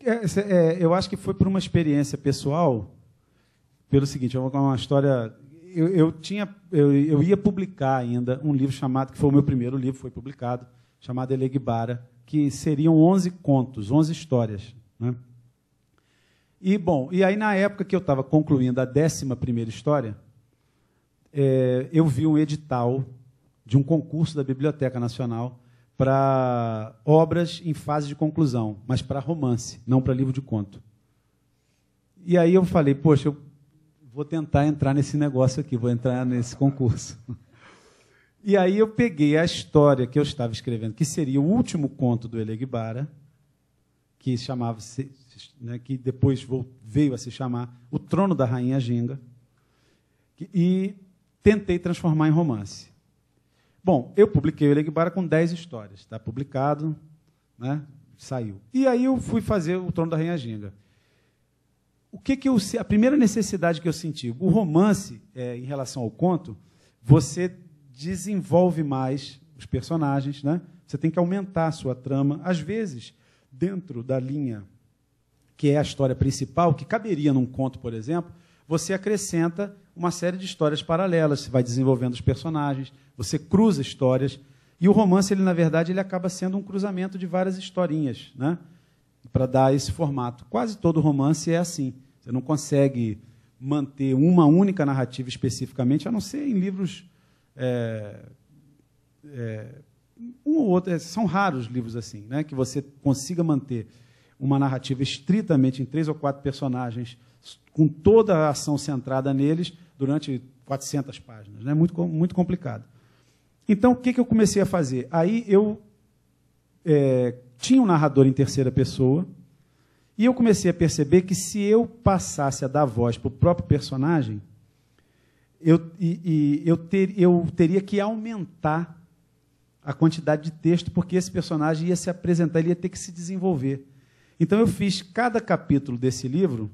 É, é, eu acho que foi por uma experiência pessoal pelo seguinte, eu vou contar uma história. Eu, eu tinha, eu, eu, ia publicar ainda um livro chamado, que foi o meu primeiro livro, foi publicado, chamado Elegbara, que seriam 11 contos, 11 histórias. Né? E, bom, e aí na época que eu estava concluindo a 11 história, é, eu vi um edital de um concurso da Biblioteca Nacional para obras em fase de conclusão, mas para romance, não para livro de conto. E aí eu falei, poxa, eu vou tentar entrar nesse negócio aqui, vou entrar nesse concurso. E aí eu peguei a história que eu estava escrevendo, que seria o último conto do Elegbara, que chamava-se, né, que depois veio a se chamar O Trono da Rainha Ginga, e tentei transformar em romance. Bom, eu publiquei o Elegbara com 10 histórias, está publicado, né, saiu. E aí eu fui fazer O Trono da Rainha Ginga o que, que eu, a primeira necessidade que eu senti? O romance, é, em relação ao conto, você desenvolve mais os personagens, né? Você tem que aumentar a sua trama, às vezes dentro da linha que é a história principal, que caberia num conto, por exemplo, você acrescenta uma série de histórias paralelas, você vai desenvolvendo os personagens, você cruza histórias, e o romance ele na verdade ele acaba sendo um cruzamento de várias historinhas, né? para dar esse formato. Quase todo romance é assim. Você não consegue manter uma única narrativa especificamente, a não ser em livros. É, é, um ou outro, é, são raros livros assim, né, que você consiga manter uma narrativa estritamente em três ou quatro personagens, com toda a ação centrada neles, durante 400 páginas. É né? muito, muito complicado. Então, o que, que eu comecei a fazer? Aí eu é, tinha um narrador em terceira pessoa, e eu comecei a perceber que se eu passasse a dar voz para o próprio personagem, eu, e, e, eu, ter, eu teria que aumentar a quantidade de texto, porque esse personagem ia se apresentar, ele ia ter que se desenvolver. Então eu fiz cada capítulo desse livro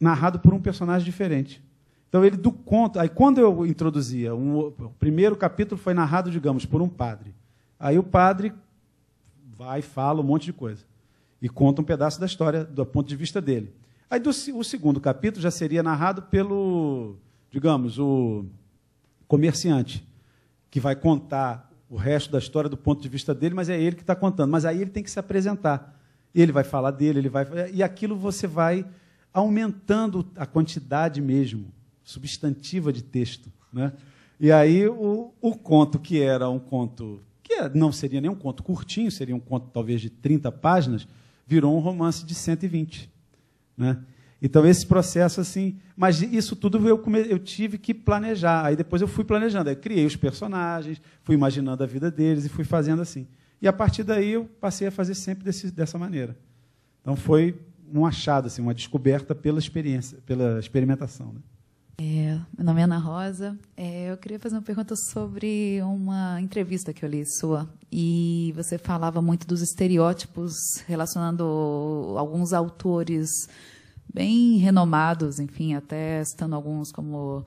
narrado por um personagem diferente. Então ele do conto, aí quando eu introduzia, um, o primeiro capítulo foi narrado, digamos, por um padre. Aí o padre vai, fala um monte de coisa. E conta um pedaço da história do ponto de vista dele. Aí do, o segundo capítulo já seria narrado pelo, digamos, o comerciante, que vai contar o resto da história do ponto de vista dele, mas é ele que está contando. Mas aí ele tem que se apresentar. Ele vai falar dele, ele vai. E aquilo você vai aumentando a quantidade mesmo, substantiva de texto. Né? E aí o, o conto que era um conto que não seria nem um conto curtinho, seria um conto talvez de 30 páginas, virou um romance de 120. Né? Então, esse processo, assim. Mas isso tudo eu, come... eu tive que planejar. Aí depois eu fui planejando. Aí criei os personagens, fui imaginando a vida deles e fui fazendo assim. E a partir daí eu passei a fazer sempre desse... dessa maneira. Então, foi um achado, assim, uma descoberta pela experiência, pela experimentação. Né? É, meu nome é Ana Rosa. É, eu queria fazer uma pergunta sobre uma entrevista que eu li sua. E você falava muito dos estereótipos relacionando alguns autores bem renomados, enfim, até citando alguns como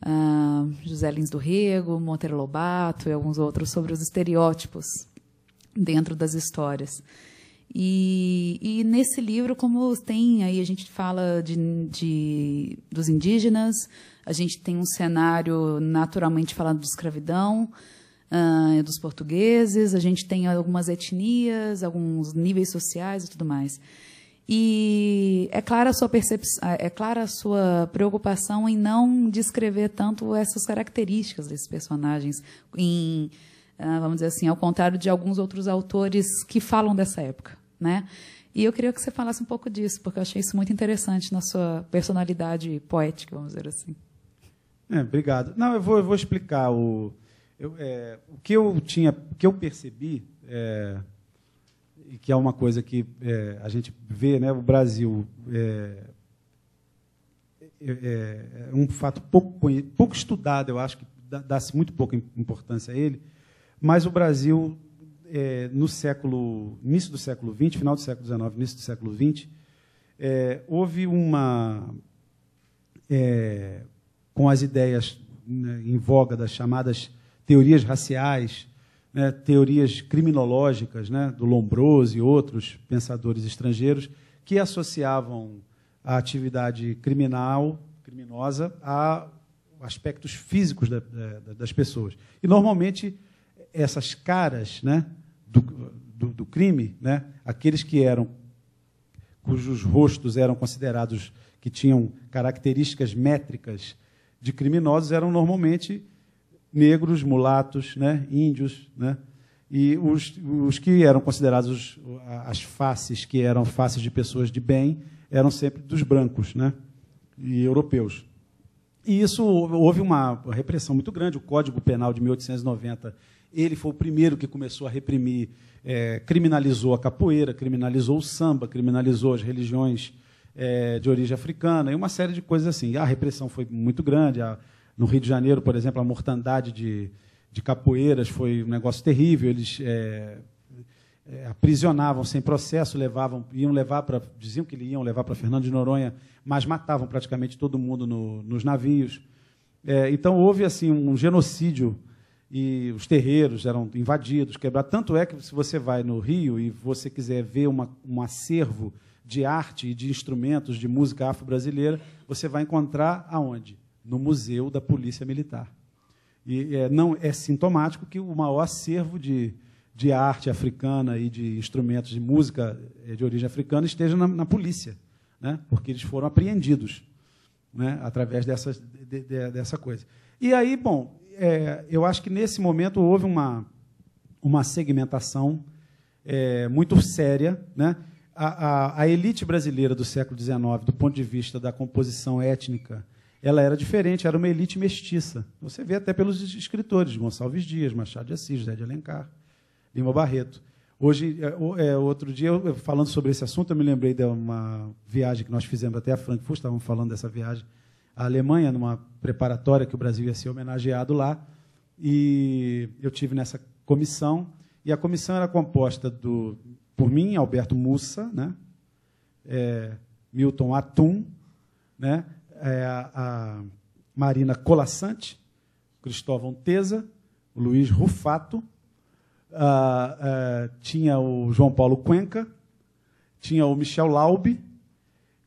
ah, José Lins do Rego, Monteiro Lobato e alguns outros, sobre os estereótipos dentro das histórias. E, e, nesse livro, como tem aí, a gente fala de, de, dos indígenas, a gente tem um cenário naturalmente falando de escravidão, uh, dos portugueses, a gente tem algumas etnias, alguns níveis sociais e tudo mais. E é clara a sua percepção, é clara a sua preocupação em não descrever tanto essas características desses personagens, em, ah, vamos dizer assim, ao contrário de alguns outros autores que falam dessa época né? E eu queria que você falasse um pouco disso, porque eu achei isso muito interessante na sua personalidade poética, vamos dizer assim. É, obrigado. Não, eu vou, eu vou explicar o, eu, é, o que eu tinha, que eu percebi é, e que é uma coisa que é, a gente vê, né? O Brasil é, é, é um fato pouco, pouco estudado, eu acho que dá-se muito pouca importância a ele, mas o Brasil é, no século, início do século XX, final do século XIX, início do século XX, é, houve uma, é, com as ideias né, em voga das chamadas teorias raciais, né, teorias criminológicas, né, do Lombroso e outros pensadores estrangeiros, que associavam a atividade criminal, criminosa, a aspectos físicos da, da, das pessoas. E, normalmente, essas caras né, do, do, do crime, né? aqueles que eram, cujos rostos eram considerados que tinham características métricas de criminosos eram normalmente negros, mulatos, né? índios, né? e os, os que eram considerados os, as faces, que eram faces de pessoas de bem, eram sempre dos brancos né? e europeus. E isso houve uma repressão muito grande. O Código Penal de 1890 ele foi o primeiro que começou a reprimir, é, criminalizou a capoeira, criminalizou o samba, criminalizou as religiões é, de origem africana e uma série de coisas assim. a repressão foi muito grande. A, no Rio de Janeiro, por exemplo, a mortandade de, de capoeiras foi um negócio terrível. Eles é, é, aprisionavam sem processo, levavam, iam levar para, diziam que iam levar para Fernando de Noronha, mas matavam praticamente todo mundo no, nos navios. É, então houve assim um genocídio e os terreiros eram invadidos, quebrados. Tanto é que se você vai no Rio e você quiser ver uma, um acervo de arte e de instrumentos de música afro-brasileira, você vai encontrar aonde? No Museu da Polícia Militar. E é, não é sintomático que o maior acervo de, de arte africana e de instrumentos de música é, de origem africana esteja na, na polícia, né? porque eles foram apreendidos né? através dessa, de, de, dessa coisa. E aí, bom, é, eu acho que nesse momento houve uma, uma segmentação é, muito séria. Né? A, a, a, elite brasileira do século XIX, do ponto de vista da composição étnica, ela era diferente, era uma elite mestiça. Você vê até pelos escritores, Gonçalves Dias, Machado de Assis, José de Alencar, Lima Barreto. Hoje, é, é outro dia, eu, falando sobre esse assunto, eu me lembrei de uma viagem que nós fizemos até a Frankfurt, estávamos falando dessa viagem a Alemanha, numa preparatória que o Brasil ia ser homenageado lá. E eu tive nessa comissão. E a comissão era composta do, por mim, Alberto Mussa, né? É, Milton Atum, né? É, a Marina Colassante, Cristóvão Teza, Luiz Rufato, é, tinha o João Paulo Cuenca, tinha o Michel Laube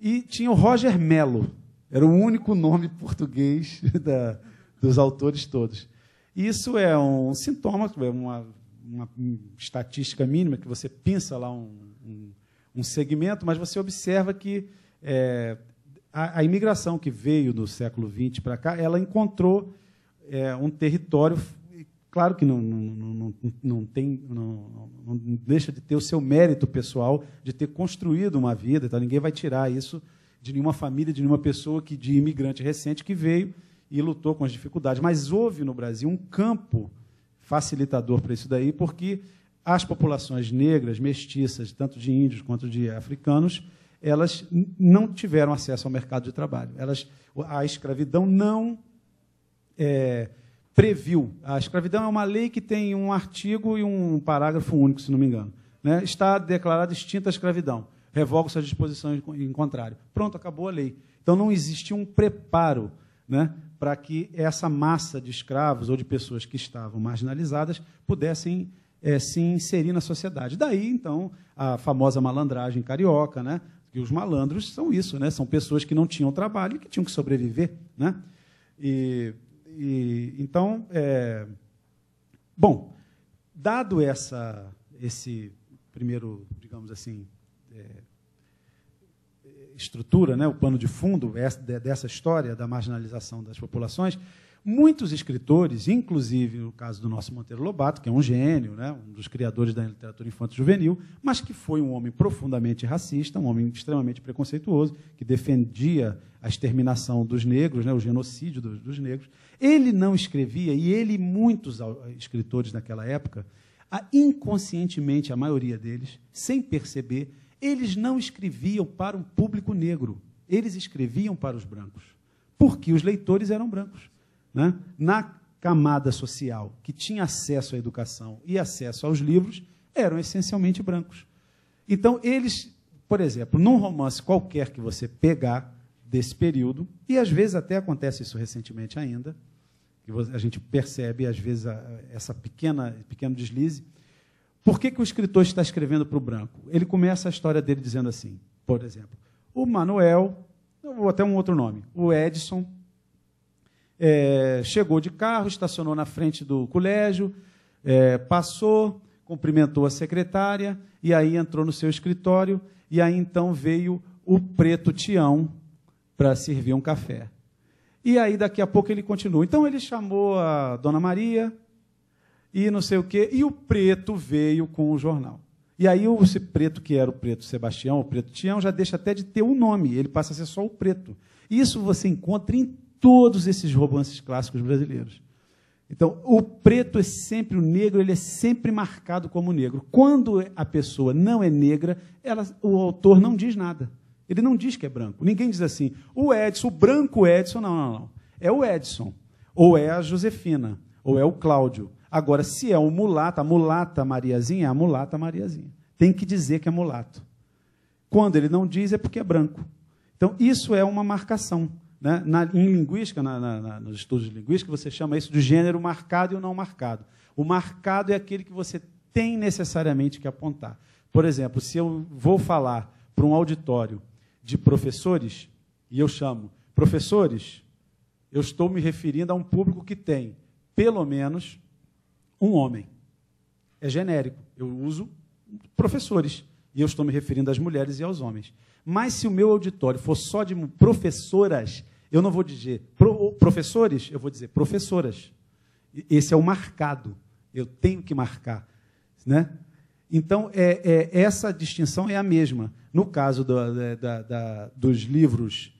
e tinha o Roger Melo. Era o único nome português da, dos autores todos. Isso é um sintoma, é uma, uma estatística mínima que você pinça lá um, um, um segmento, mas você observa que é, a, a, imigração que veio do século XX para cá, ela encontrou é, um território claro que não, não, não, não tem, não, não, deixa de ter o seu mérito pessoal de ter construído uma vida, então ninguém vai tirar isso de nenhuma família, de nenhuma pessoa que de imigrante recente que veio e lutou com as dificuldades. Mas houve no Brasil um campo facilitador para isso daí, porque as populações negras, mestiças, tanto de índios quanto de africanos, elas não tiveram acesso ao mercado de trabalho. Elas, a escravidão não é, previu. A escravidão é uma lei que tem um artigo e um parágrafo único, se não me engano. Né? Está declarada extinta a escravidão revogo suas disposições em contrário. Pronto, acabou a lei. Então não existia um preparo né, para que essa massa de escravos ou de pessoas que estavam marginalizadas pudessem é, se inserir na sociedade. Daí, então, a famosa malandragem carioca, né, que os malandros são isso, né, são pessoas que não tinham trabalho e que tinham que sobreviver. Né? E, e então, é, bom, dado essa, esse primeiro, digamos assim, é, estrutura, né, o pano de fundo é dessa história da marginalização das populações, muitos escritores, inclusive no caso do nosso Monteiro Lobato, que é um gênio, né, um dos criadores da literatura infanto-juvenil, mas que foi um homem profundamente racista, um homem extremamente preconceituoso, que defendia a exterminação dos negros, né, o genocídio dos, dos negros. Ele não escrevia, e ele e muitos escritores naquela época, inconscientemente, a maioria deles, sem perceber, eles não escreviam para um público negro, eles escreviam para os brancos, porque os leitores eram brancos. Né? Na camada social que tinha acesso à educação e acesso aos livros, eram essencialmente brancos. Então, eles, por exemplo, num romance qualquer que você pegar desse período, e às vezes até acontece isso recentemente ainda, que a gente percebe, às vezes, essa pequena pequeno deslize, por que, que o escritor está escrevendo para o branco? Ele começa a história dele dizendo assim, por exemplo, o Manuel, ou até um outro nome, o Edson, é, chegou de carro, estacionou na frente do colégio, é, passou, cumprimentou a secretária e aí entrou no seu escritório e aí então veio o preto Tião para servir um café. E aí daqui a pouco ele continua. Então ele chamou a dona Maria, e não sei o quê. E o preto veio com o jornal. E aí esse preto, que era o preto Sebastião, o preto Tião, já deixa até de ter o um nome, ele passa a ser só o preto. Isso você encontra em todos esses romances clássicos brasileiros. Então, o preto é sempre o negro, ele é sempre marcado como negro. Quando a pessoa não é negra, ela, o autor não diz nada. Ele não diz que é branco. Ninguém diz assim, o Edson, o branco Edson, não, não, não. É o Edson, ou é a Josefina, ou é o Cláudio, Agora, se é um mulato, a mulata Mariazinha, é a mulata Mariazinha. Tem que dizer que é mulato. Quando ele não diz, é porque é branco. Então, isso é uma marcação. Né? Na, em linguística, na, na, nos estudos de linguística, você chama isso de gênero marcado e o não marcado. O marcado é aquele que você tem necessariamente que apontar. Por exemplo, se eu vou falar para um auditório de professores, e eu chamo professores, eu estou me referindo a um público que tem, pelo menos, um homem. É genérico. Eu uso professores. E eu estou me referindo às mulheres e aos homens. Mas se o meu auditório for só de professoras, eu não vou dizer pro, professores, eu vou dizer professoras. Esse é o marcado. Eu tenho que marcar. Né? Então, é, é, essa distinção é a mesma. No caso do, da, da, dos livros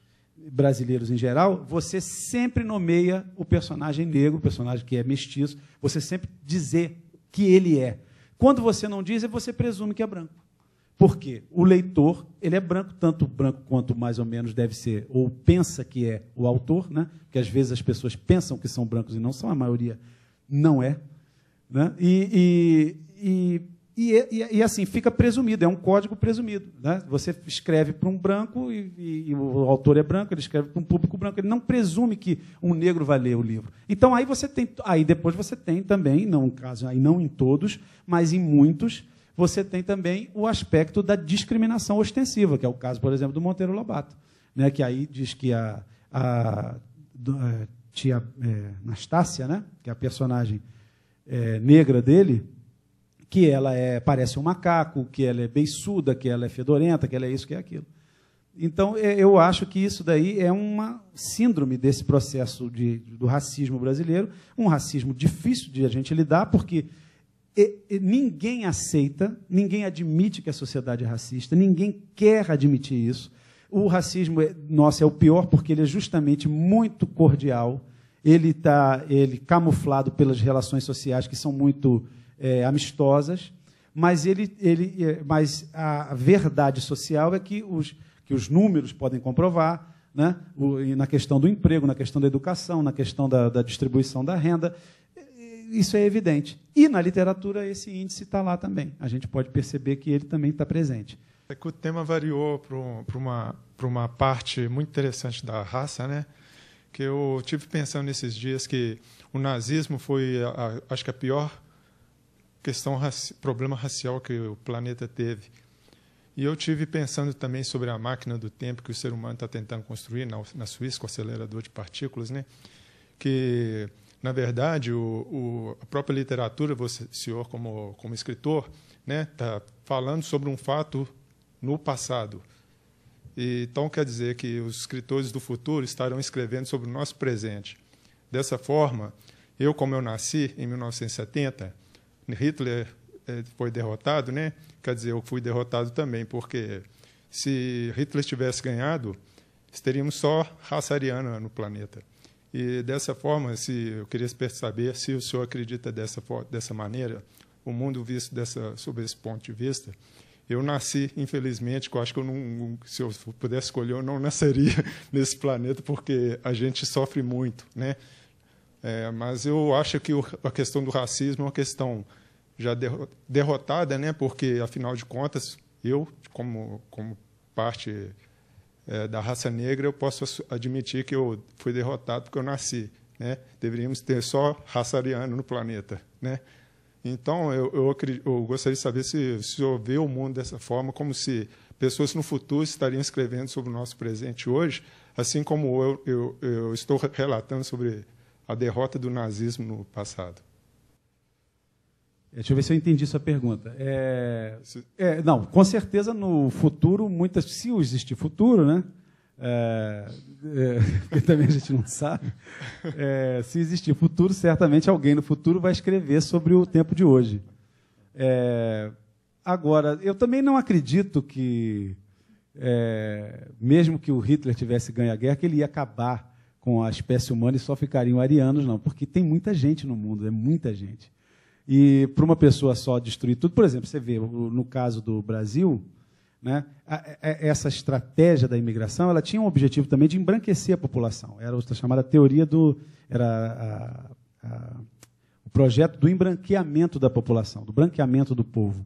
brasileiros em geral, você sempre nomeia o personagem negro, o personagem que é mestiço, você sempre dizer que ele é. Quando você não diz, é você presume que é branco. Por quê? O leitor, ele é branco, tanto branco quanto mais ou menos deve ser, ou pensa que é o autor, né? porque às vezes as pessoas pensam que são brancos e não são, a maioria não é. Né? e, e, e e, e, e, assim, fica presumido, é um código presumido. Né? Você escreve para um branco, e, e, o autor é branco, ele escreve para um público branco, ele não presume que um negro vai ler o livro. Então aí você tem. Aí depois você tem também, não caso, aí não em todos, mas em muitos, você tem também o aspecto da discriminação ostensiva, que é o caso, por exemplo, do Monteiro Lobato, né? que aí diz que a, a, a eh, tia é, Anastácia, né? que é a personagem é, negra dele que ela é, parece um macaco, que ela é beiçuda, que ela é fedorenta, que ela é isso, que é aquilo. Então, é, eu acho que isso daí é uma síndrome desse processo de, do racismo brasileiro, um racismo difícil de a gente lidar, porque ninguém aceita, ninguém admite que a sociedade é racista, ninguém quer admitir isso. O racismo é, nosso é o pior porque ele é justamente muito cordial, ele está ele camuflado pelas relações sociais que são muito é, amistosas, mas, ele, ele, é, mas a verdade social é que os, que os números podem comprovar, né? O, na questão do emprego, na questão da educação, na questão da, da distribuição da renda, isso é evidente. E na literatura esse índice está lá também. A gente pode perceber que ele também está presente. É que o tema variou para uma, uma parte muito interessante da raça, né? Que eu tive pensando nesses dias que o nazismo foi, a, a, acho que a pior questão problema racial que o planeta teve. E eu tive pensando também sobre a máquina do tempo que o ser humano está tentando construir na, na Suíça com o acelerador de partículas, né? Que na verdade o, o, a própria literatura, você, senhor como como escritor, né, tá falando sobre um fato no passado. E, então quer dizer que os escritores do futuro estarão escrevendo sobre o nosso presente. Dessa forma, eu como eu nasci em 1970 Hitler eh, foi derrotado, né? Quer dizer, eu fui derrotado também, porque se Hitler tivesse ganhado, teríamos só raça ariana no planeta. E dessa forma, se eu queria saber se o senhor acredita dessa dessa maneira, o mundo visto dessa sob esse ponto de vista. Eu nasci, infelizmente, eu acho que eu não, se eu pudesse escolher, eu não nasceria nesse planeta porque a gente sofre muito, né? É, mas eu acho que o, a questão do racismo é uma questão já derrotada, né? porque, afinal de contas, eu, como, como parte é, da raça negra, eu posso admitir que eu fui derrotado porque eu nasci. Né? Deveríamos ter só raça ariana no planeta. Né? Então, eu, eu, eu gostaria de saber se se eu vê o mundo dessa forma, como se pessoas no futuro estariam escrevendo sobre o nosso presente hoje, assim como eu, eu, eu estou relatando sobre a derrota do nazismo no passado? Deixa eu ver se eu entendi sua pergunta. É, é, não, com certeza no futuro, muitas, se existe futuro, né? É, é porque também a gente não sabe. É, se existir futuro, certamente alguém no futuro vai escrever sobre o tempo de hoje. É, agora, eu também não acredito que, mesmo que o Hitler tivesse ganho a guerra, que ele ia acabar com a espécie humana e só ficariam arianos, não, porque tem muita gente no mundo, é muita gente. E para uma pessoa só destruir tudo, por exemplo, você vê no caso do Brasil, né, é, é, essa estratégia da imigração, ela tinha um objetivo também de embranquecer a população. Era a chamada teoria do era a, a, o projeto do embranqueamento da população, do branqueamento do povo,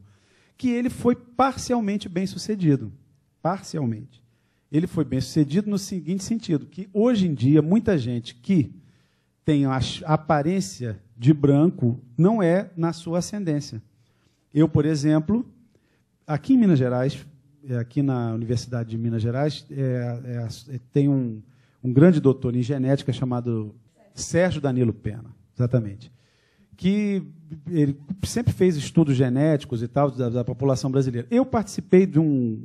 que ele foi parcialmente bem sucedido, parcialmente ele foi bem sucedido no seguinte sentido: que hoje em dia, muita gente que tem a aparência de branco não é na sua ascendência. Eu, por exemplo, aqui em Minas Gerais, é, aqui na Universidade de Minas Gerais, é, é, é, tem um, um grande doutor em genética chamado Sérgio Danilo Pena, exatamente, que ele sempre fez estudos genéticos e tal da, da população brasileira. Eu participei de um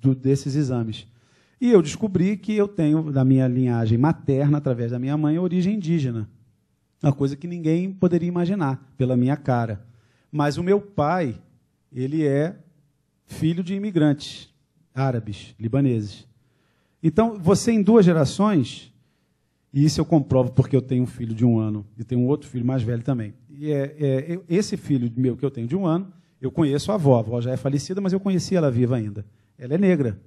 do, desses exames e eu descobri que eu tenho, da minha linhagem materna, através da minha mãe, origem indígena. Uma coisa que ninguém poderia imaginar pela minha cara. Mas o meu pai, ele é filho de imigrantes árabes, libaneses. Então, você em duas gerações, e isso eu comprovo porque eu tenho um filho de um ano e tenho um outro filho mais velho também. E é, é, esse filho meu que eu tenho de um ano, eu conheço a avó. A avó já é falecida, mas eu conheci ela viva ainda. Ela é negra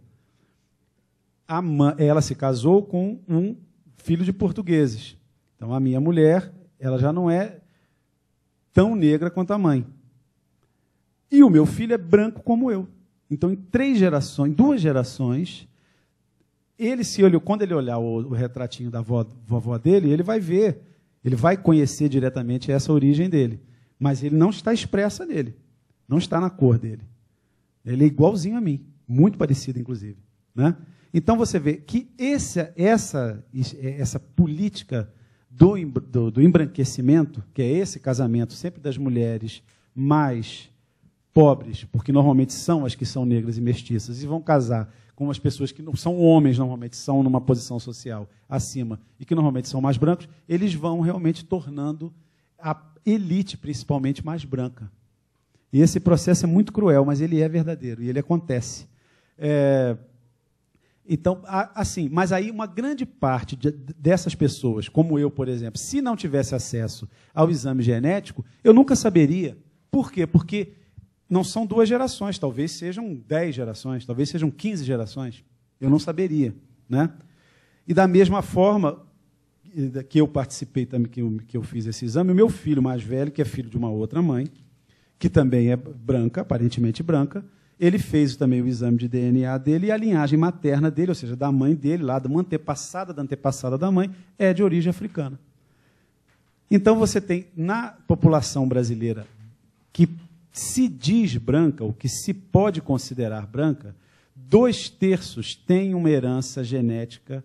ela se casou com um filho de portugueses. Então, a minha mulher, ela já não é tão negra quanto a mãe. E o meu filho é branco como eu. Então, em três gerações, duas gerações, ele se olhou, quando ele olhar o, o retratinho da vó, vovó dele, ele vai ver, ele vai conhecer diretamente essa origem dele. Mas ele não está expressa nele, não está na cor dele. Ele é igualzinho a mim, muito parecido, inclusive. Né? Então você vê que essa essa, é, essa política do, do, do, embranquecimento, que é esse casamento sempre das mulheres mais pobres, porque normalmente são as que são negras e mestiças, e vão casar com as pessoas que não são homens, normalmente são numa posição social acima, e que normalmente são mais brancos, eles vão realmente tornando a elite, principalmente, mais branca. E esse processo é muito cruel, mas ele é verdadeiro, e ele acontece. É, então, assim, mas aí uma grande parte dessas pessoas, como eu, por exemplo, se não tivesse acesso ao exame genético, eu nunca saberia. Por quê? Porque não são duas gerações, talvez sejam dez gerações, talvez sejam quinze gerações. Eu não saberia. Né? E da mesma forma que eu participei também, que eu, que eu fiz esse exame, o meu filho mais velho, que é filho de uma outra mãe, que também é branca, aparentemente branca, ele fez também o exame de DNA dele e a linhagem materna dele, ou seja, da mãe dele, lá, de uma antepassada da antepassada da mãe, é de origem africana. Então você tem na população brasileira que se diz branca, ou que se pode considerar branca, dois terços têm uma herança genética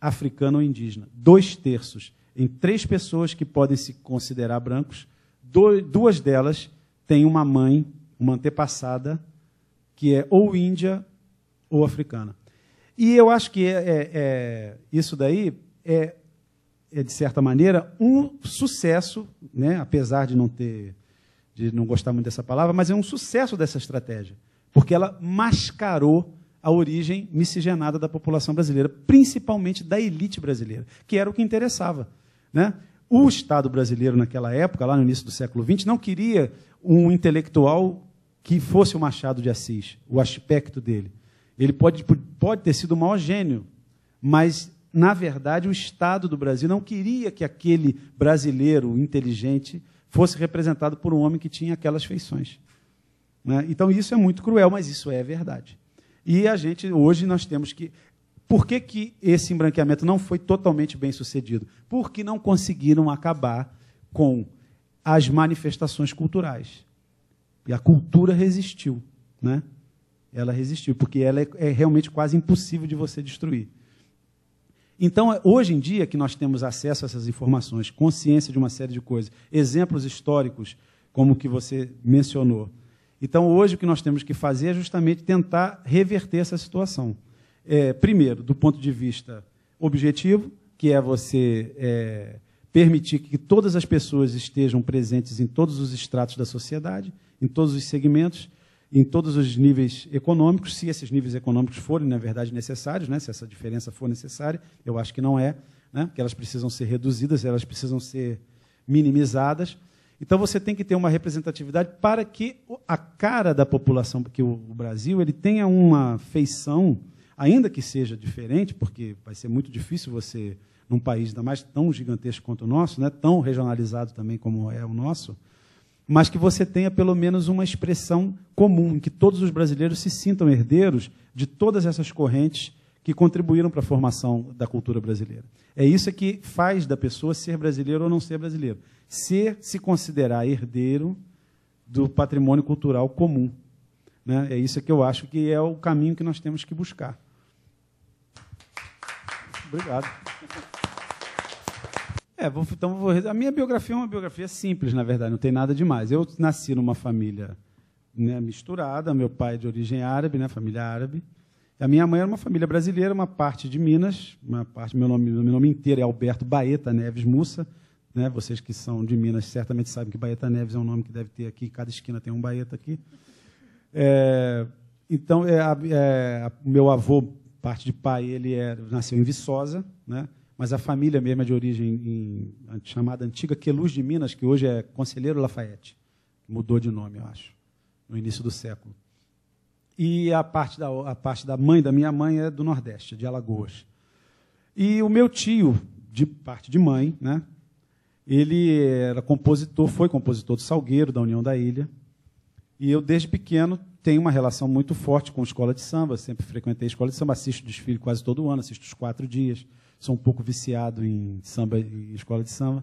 africana ou indígena. Dois terços. Em três pessoas que podem se considerar brancos, duas delas têm uma mãe, uma antepassada que é ou índia ou africana. E eu acho que é, é, é, isso daí é, é, de certa maneira, um sucesso, né? apesar de não ter, de não gostar muito dessa palavra, mas é um sucesso dessa estratégia, porque ela mascarou a origem miscigenada da população brasileira, principalmente da elite brasileira, que era o que interessava. Né? O Estado brasileiro, naquela época, lá no início do século XX, não queria um intelectual que fosse o Machado de Assis, o aspecto dele. Ele pode, pode ter sido o maior gênio, mas, na verdade, o Estado do Brasil não queria que aquele brasileiro inteligente fosse representado por um homem que tinha aquelas feições. Né? Então, isso é muito cruel, mas isso é verdade. E a gente, hoje, nós temos que. Por que, que esse embranqueamento não foi totalmente bem sucedido? Porque não conseguiram acabar com as manifestações culturais. E a cultura resistiu, né? Ela resistiu, porque ela é, é realmente quase impossível de você destruir. Então, é, hoje em dia que nós temos acesso a essas informações, consciência de uma série de coisas, exemplos históricos, como o que você mencionou. Então, hoje o que nós temos que fazer é justamente tentar reverter essa situação. É, primeiro, do ponto de vista objetivo, que é você é, permitir que todas as pessoas estejam presentes em todos os estratos da sociedade, em todos os segmentos, em todos os níveis econômicos, se esses níveis econômicos forem, na verdade, necessários, né? se essa diferença for necessária, eu acho que não é, né? que elas precisam ser reduzidas, elas precisam ser minimizadas. Então você tem que ter uma representatividade para que a cara da população, porque o Brasil ele tenha uma feição, ainda que seja diferente, porque vai ser muito difícil você num país ainda mais tão gigantesco quanto o nosso, né, tão regionalizado também como é o nosso, mas que você tenha pelo menos uma expressão comum, que todos os brasileiros se sintam herdeiros de todas essas correntes que contribuíram para a formação da cultura brasileira. É isso que faz da pessoa ser brasileiro ou não ser brasileiro. Ser, se considerar herdeiro do patrimônio cultural comum. Né? É isso que eu acho que é o caminho que nós temos que buscar. Obrigado. É, vou, então vou, a minha biografia é uma biografia simples, na verdade, não tem nada demais. Eu nasci numa família né, misturada, meu pai é de origem árabe, né, família árabe. A minha mãe era uma família brasileira, uma parte de Minas, uma parte, meu nome, meu nome inteiro é Alberto Baeta Neves Mussa. Né, vocês que são de Minas certamente sabem que Baeta Neves é um nome que deve ter aqui, cada esquina tem um Baeta aqui. É, então, é, é, meu avô, parte de pai, ele é, nasceu em Viçosa, né? mas a família mesmo é de origem em, chamada antiga Queluz de Minas, que hoje é Conselheiro Lafayette. Mudou de nome, eu acho, no início do século. E a parte da, a parte da mãe da minha mãe é do Nordeste, de Alagoas. E o meu tio, de parte de mãe, né? Ele era compositor, foi compositor do Salgueiro, da União da Ilha. E eu, desde pequeno, tenho uma relação muito forte com escola de samba. Sempre frequentei escola de samba, assisto desfile quase todo ano, assisto os quatro dias sou um pouco viciado em samba, em escola de samba,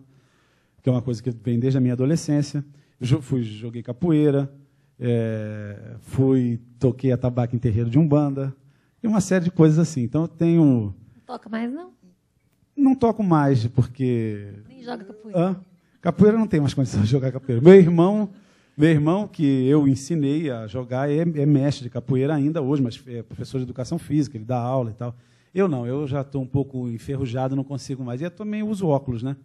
que é uma coisa que vem desde a minha adolescência. Eu fui, joguei capoeira, é, fui, toquei a tabaca em terreiro de umbanda, e uma série de coisas assim. Então eu tenho... Não toca mais, não? Não toco mais, porque... Nem joga capoeira. Hã? Capoeira não tem mais condição de jogar capoeira. Meu irmão... Meu irmão, que eu ensinei a jogar, é, é, mestre de capoeira ainda hoje, mas é professor de educação física, ele dá aula e tal. Eu não, eu já estou um pouco enferrujado, não consigo mais. E eu também uso óculos, né?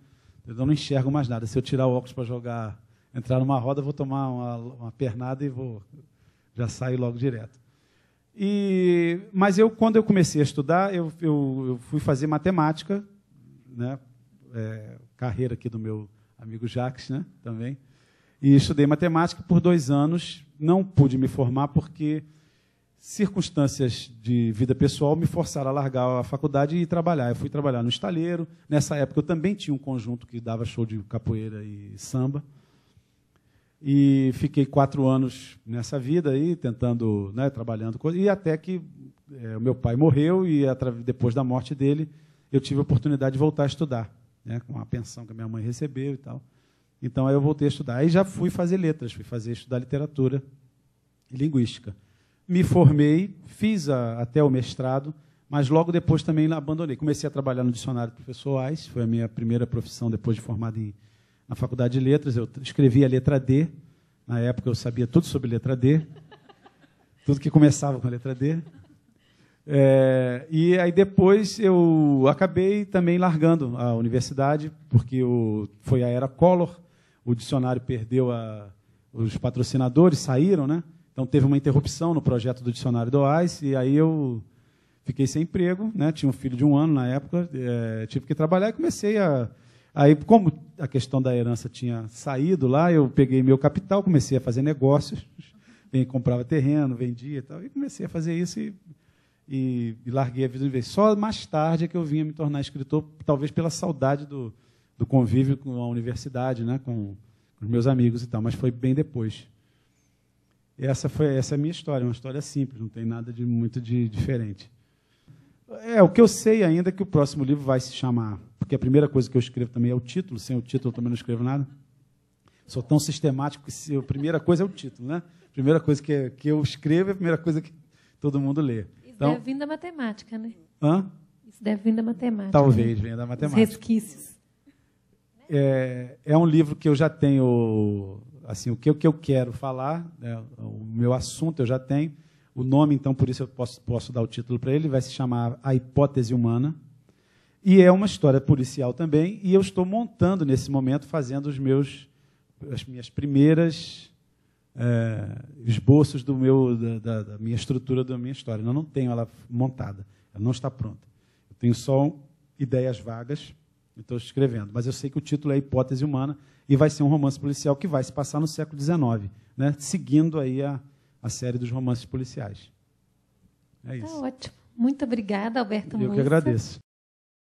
Eu não enxergo mais nada. Se eu tirar o óculos para jogar, entrar numa roda, vou tomar uma, uma pernada e vou já sair logo direto. E, mas eu, quando eu comecei a estudar, eu, eu, eu fui fazer matemática, né? É, carreira aqui do meu amigo Jacques, né? Também. E estudei matemática por dois anos. Não pude me formar porque circunstâncias de vida pessoal me forçaram a largar a faculdade e trabalhar. Eu fui trabalhar no estaleiro. Nessa época eu também tinha um conjunto que dava show de capoeira e samba. E fiquei quatro anos nessa vida aí, tentando, né, trabalhando. E até que é, meu pai morreu e depois da morte dele eu tive a oportunidade de voltar a estudar, né, com a pensão que a minha mãe recebeu e tal. Então aí eu voltei a estudar. Aí já fui fazer letras, fui fazer estudar literatura e linguística me formei, fiz a, até o mestrado, mas logo depois também abandonei. Comecei a trabalhar no dicionário do professor Weiss, foi a minha primeira profissão depois de formado em, na faculdade de letras. Eu escrevia a letra D, na época eu sabia tudo sobre letra D, tudo que começava com a letra D. É, e aí depois eu acabei também largando a universidade, porque o, foi a era Collor, o dicionário perdeu a, os patrocinadores, saíram, né? Então teve uma interrupção no projeto do dicionário do OAS e aí eu fiquei sem emprego, né? tinha um filho de um ano na época, é, tive que trabalhar e comecei a. Aí, como a questão da herança tinha saído lá, eu peguei meu capital, comecei a fazer negócios, comprava terreno, vendia e tal, e comecei a fazer isso e, e, e larguei a vida de vez. Só mais tarde é que eu vinha me tornar escritor, talvez pela saudade do, do convívio com a universidade, né? com, com os meus amigos e tal, mas foi bem depois. Essa foi essa é a minha história, é uma história simples, não tem nada de muito de diferente. É, o que eu sei ainda é que o próximo livro vai se chamar, porque a primeira coisa que eu escrevo também é o título, sem o título eu também não escrevo nada. Sou tão sistemático que se, a primeira coisa é o título, né? A primeira coisa que, que eu escrevo é a primeira coisa que todo mundo lê. Isso então, deve vir da matemática, né? Hã? Isso deve vir da matemática. Talvez né? venha da matemática. Os resquícios. É, é um livro que eu já tenho assim, o que, o que eu quero falar, né, o meu assunto eu já tenho. O nome, então, por isso eu posso, posso dar o título para ele, vai se chamar A Hipótese Humana. E é uma história policial também, e eu estou montando nesse momento, fazendo os meus, as minhas primeiras é, esboços do meu, da, da, minha estrutura, da minha história. Eu não tenho ela montada, ela não está pronta. Eu tenho só ideias vagas estou escrevendo, mas eu sei que o título é Hipótese Humana e vai ser um romance policial que vai se passar no século XIX, né? seguindo aí a, a série dos romances policiais. É tá isso. Tá ótimo. Muito obrigada, Alberto Eu que agradeço.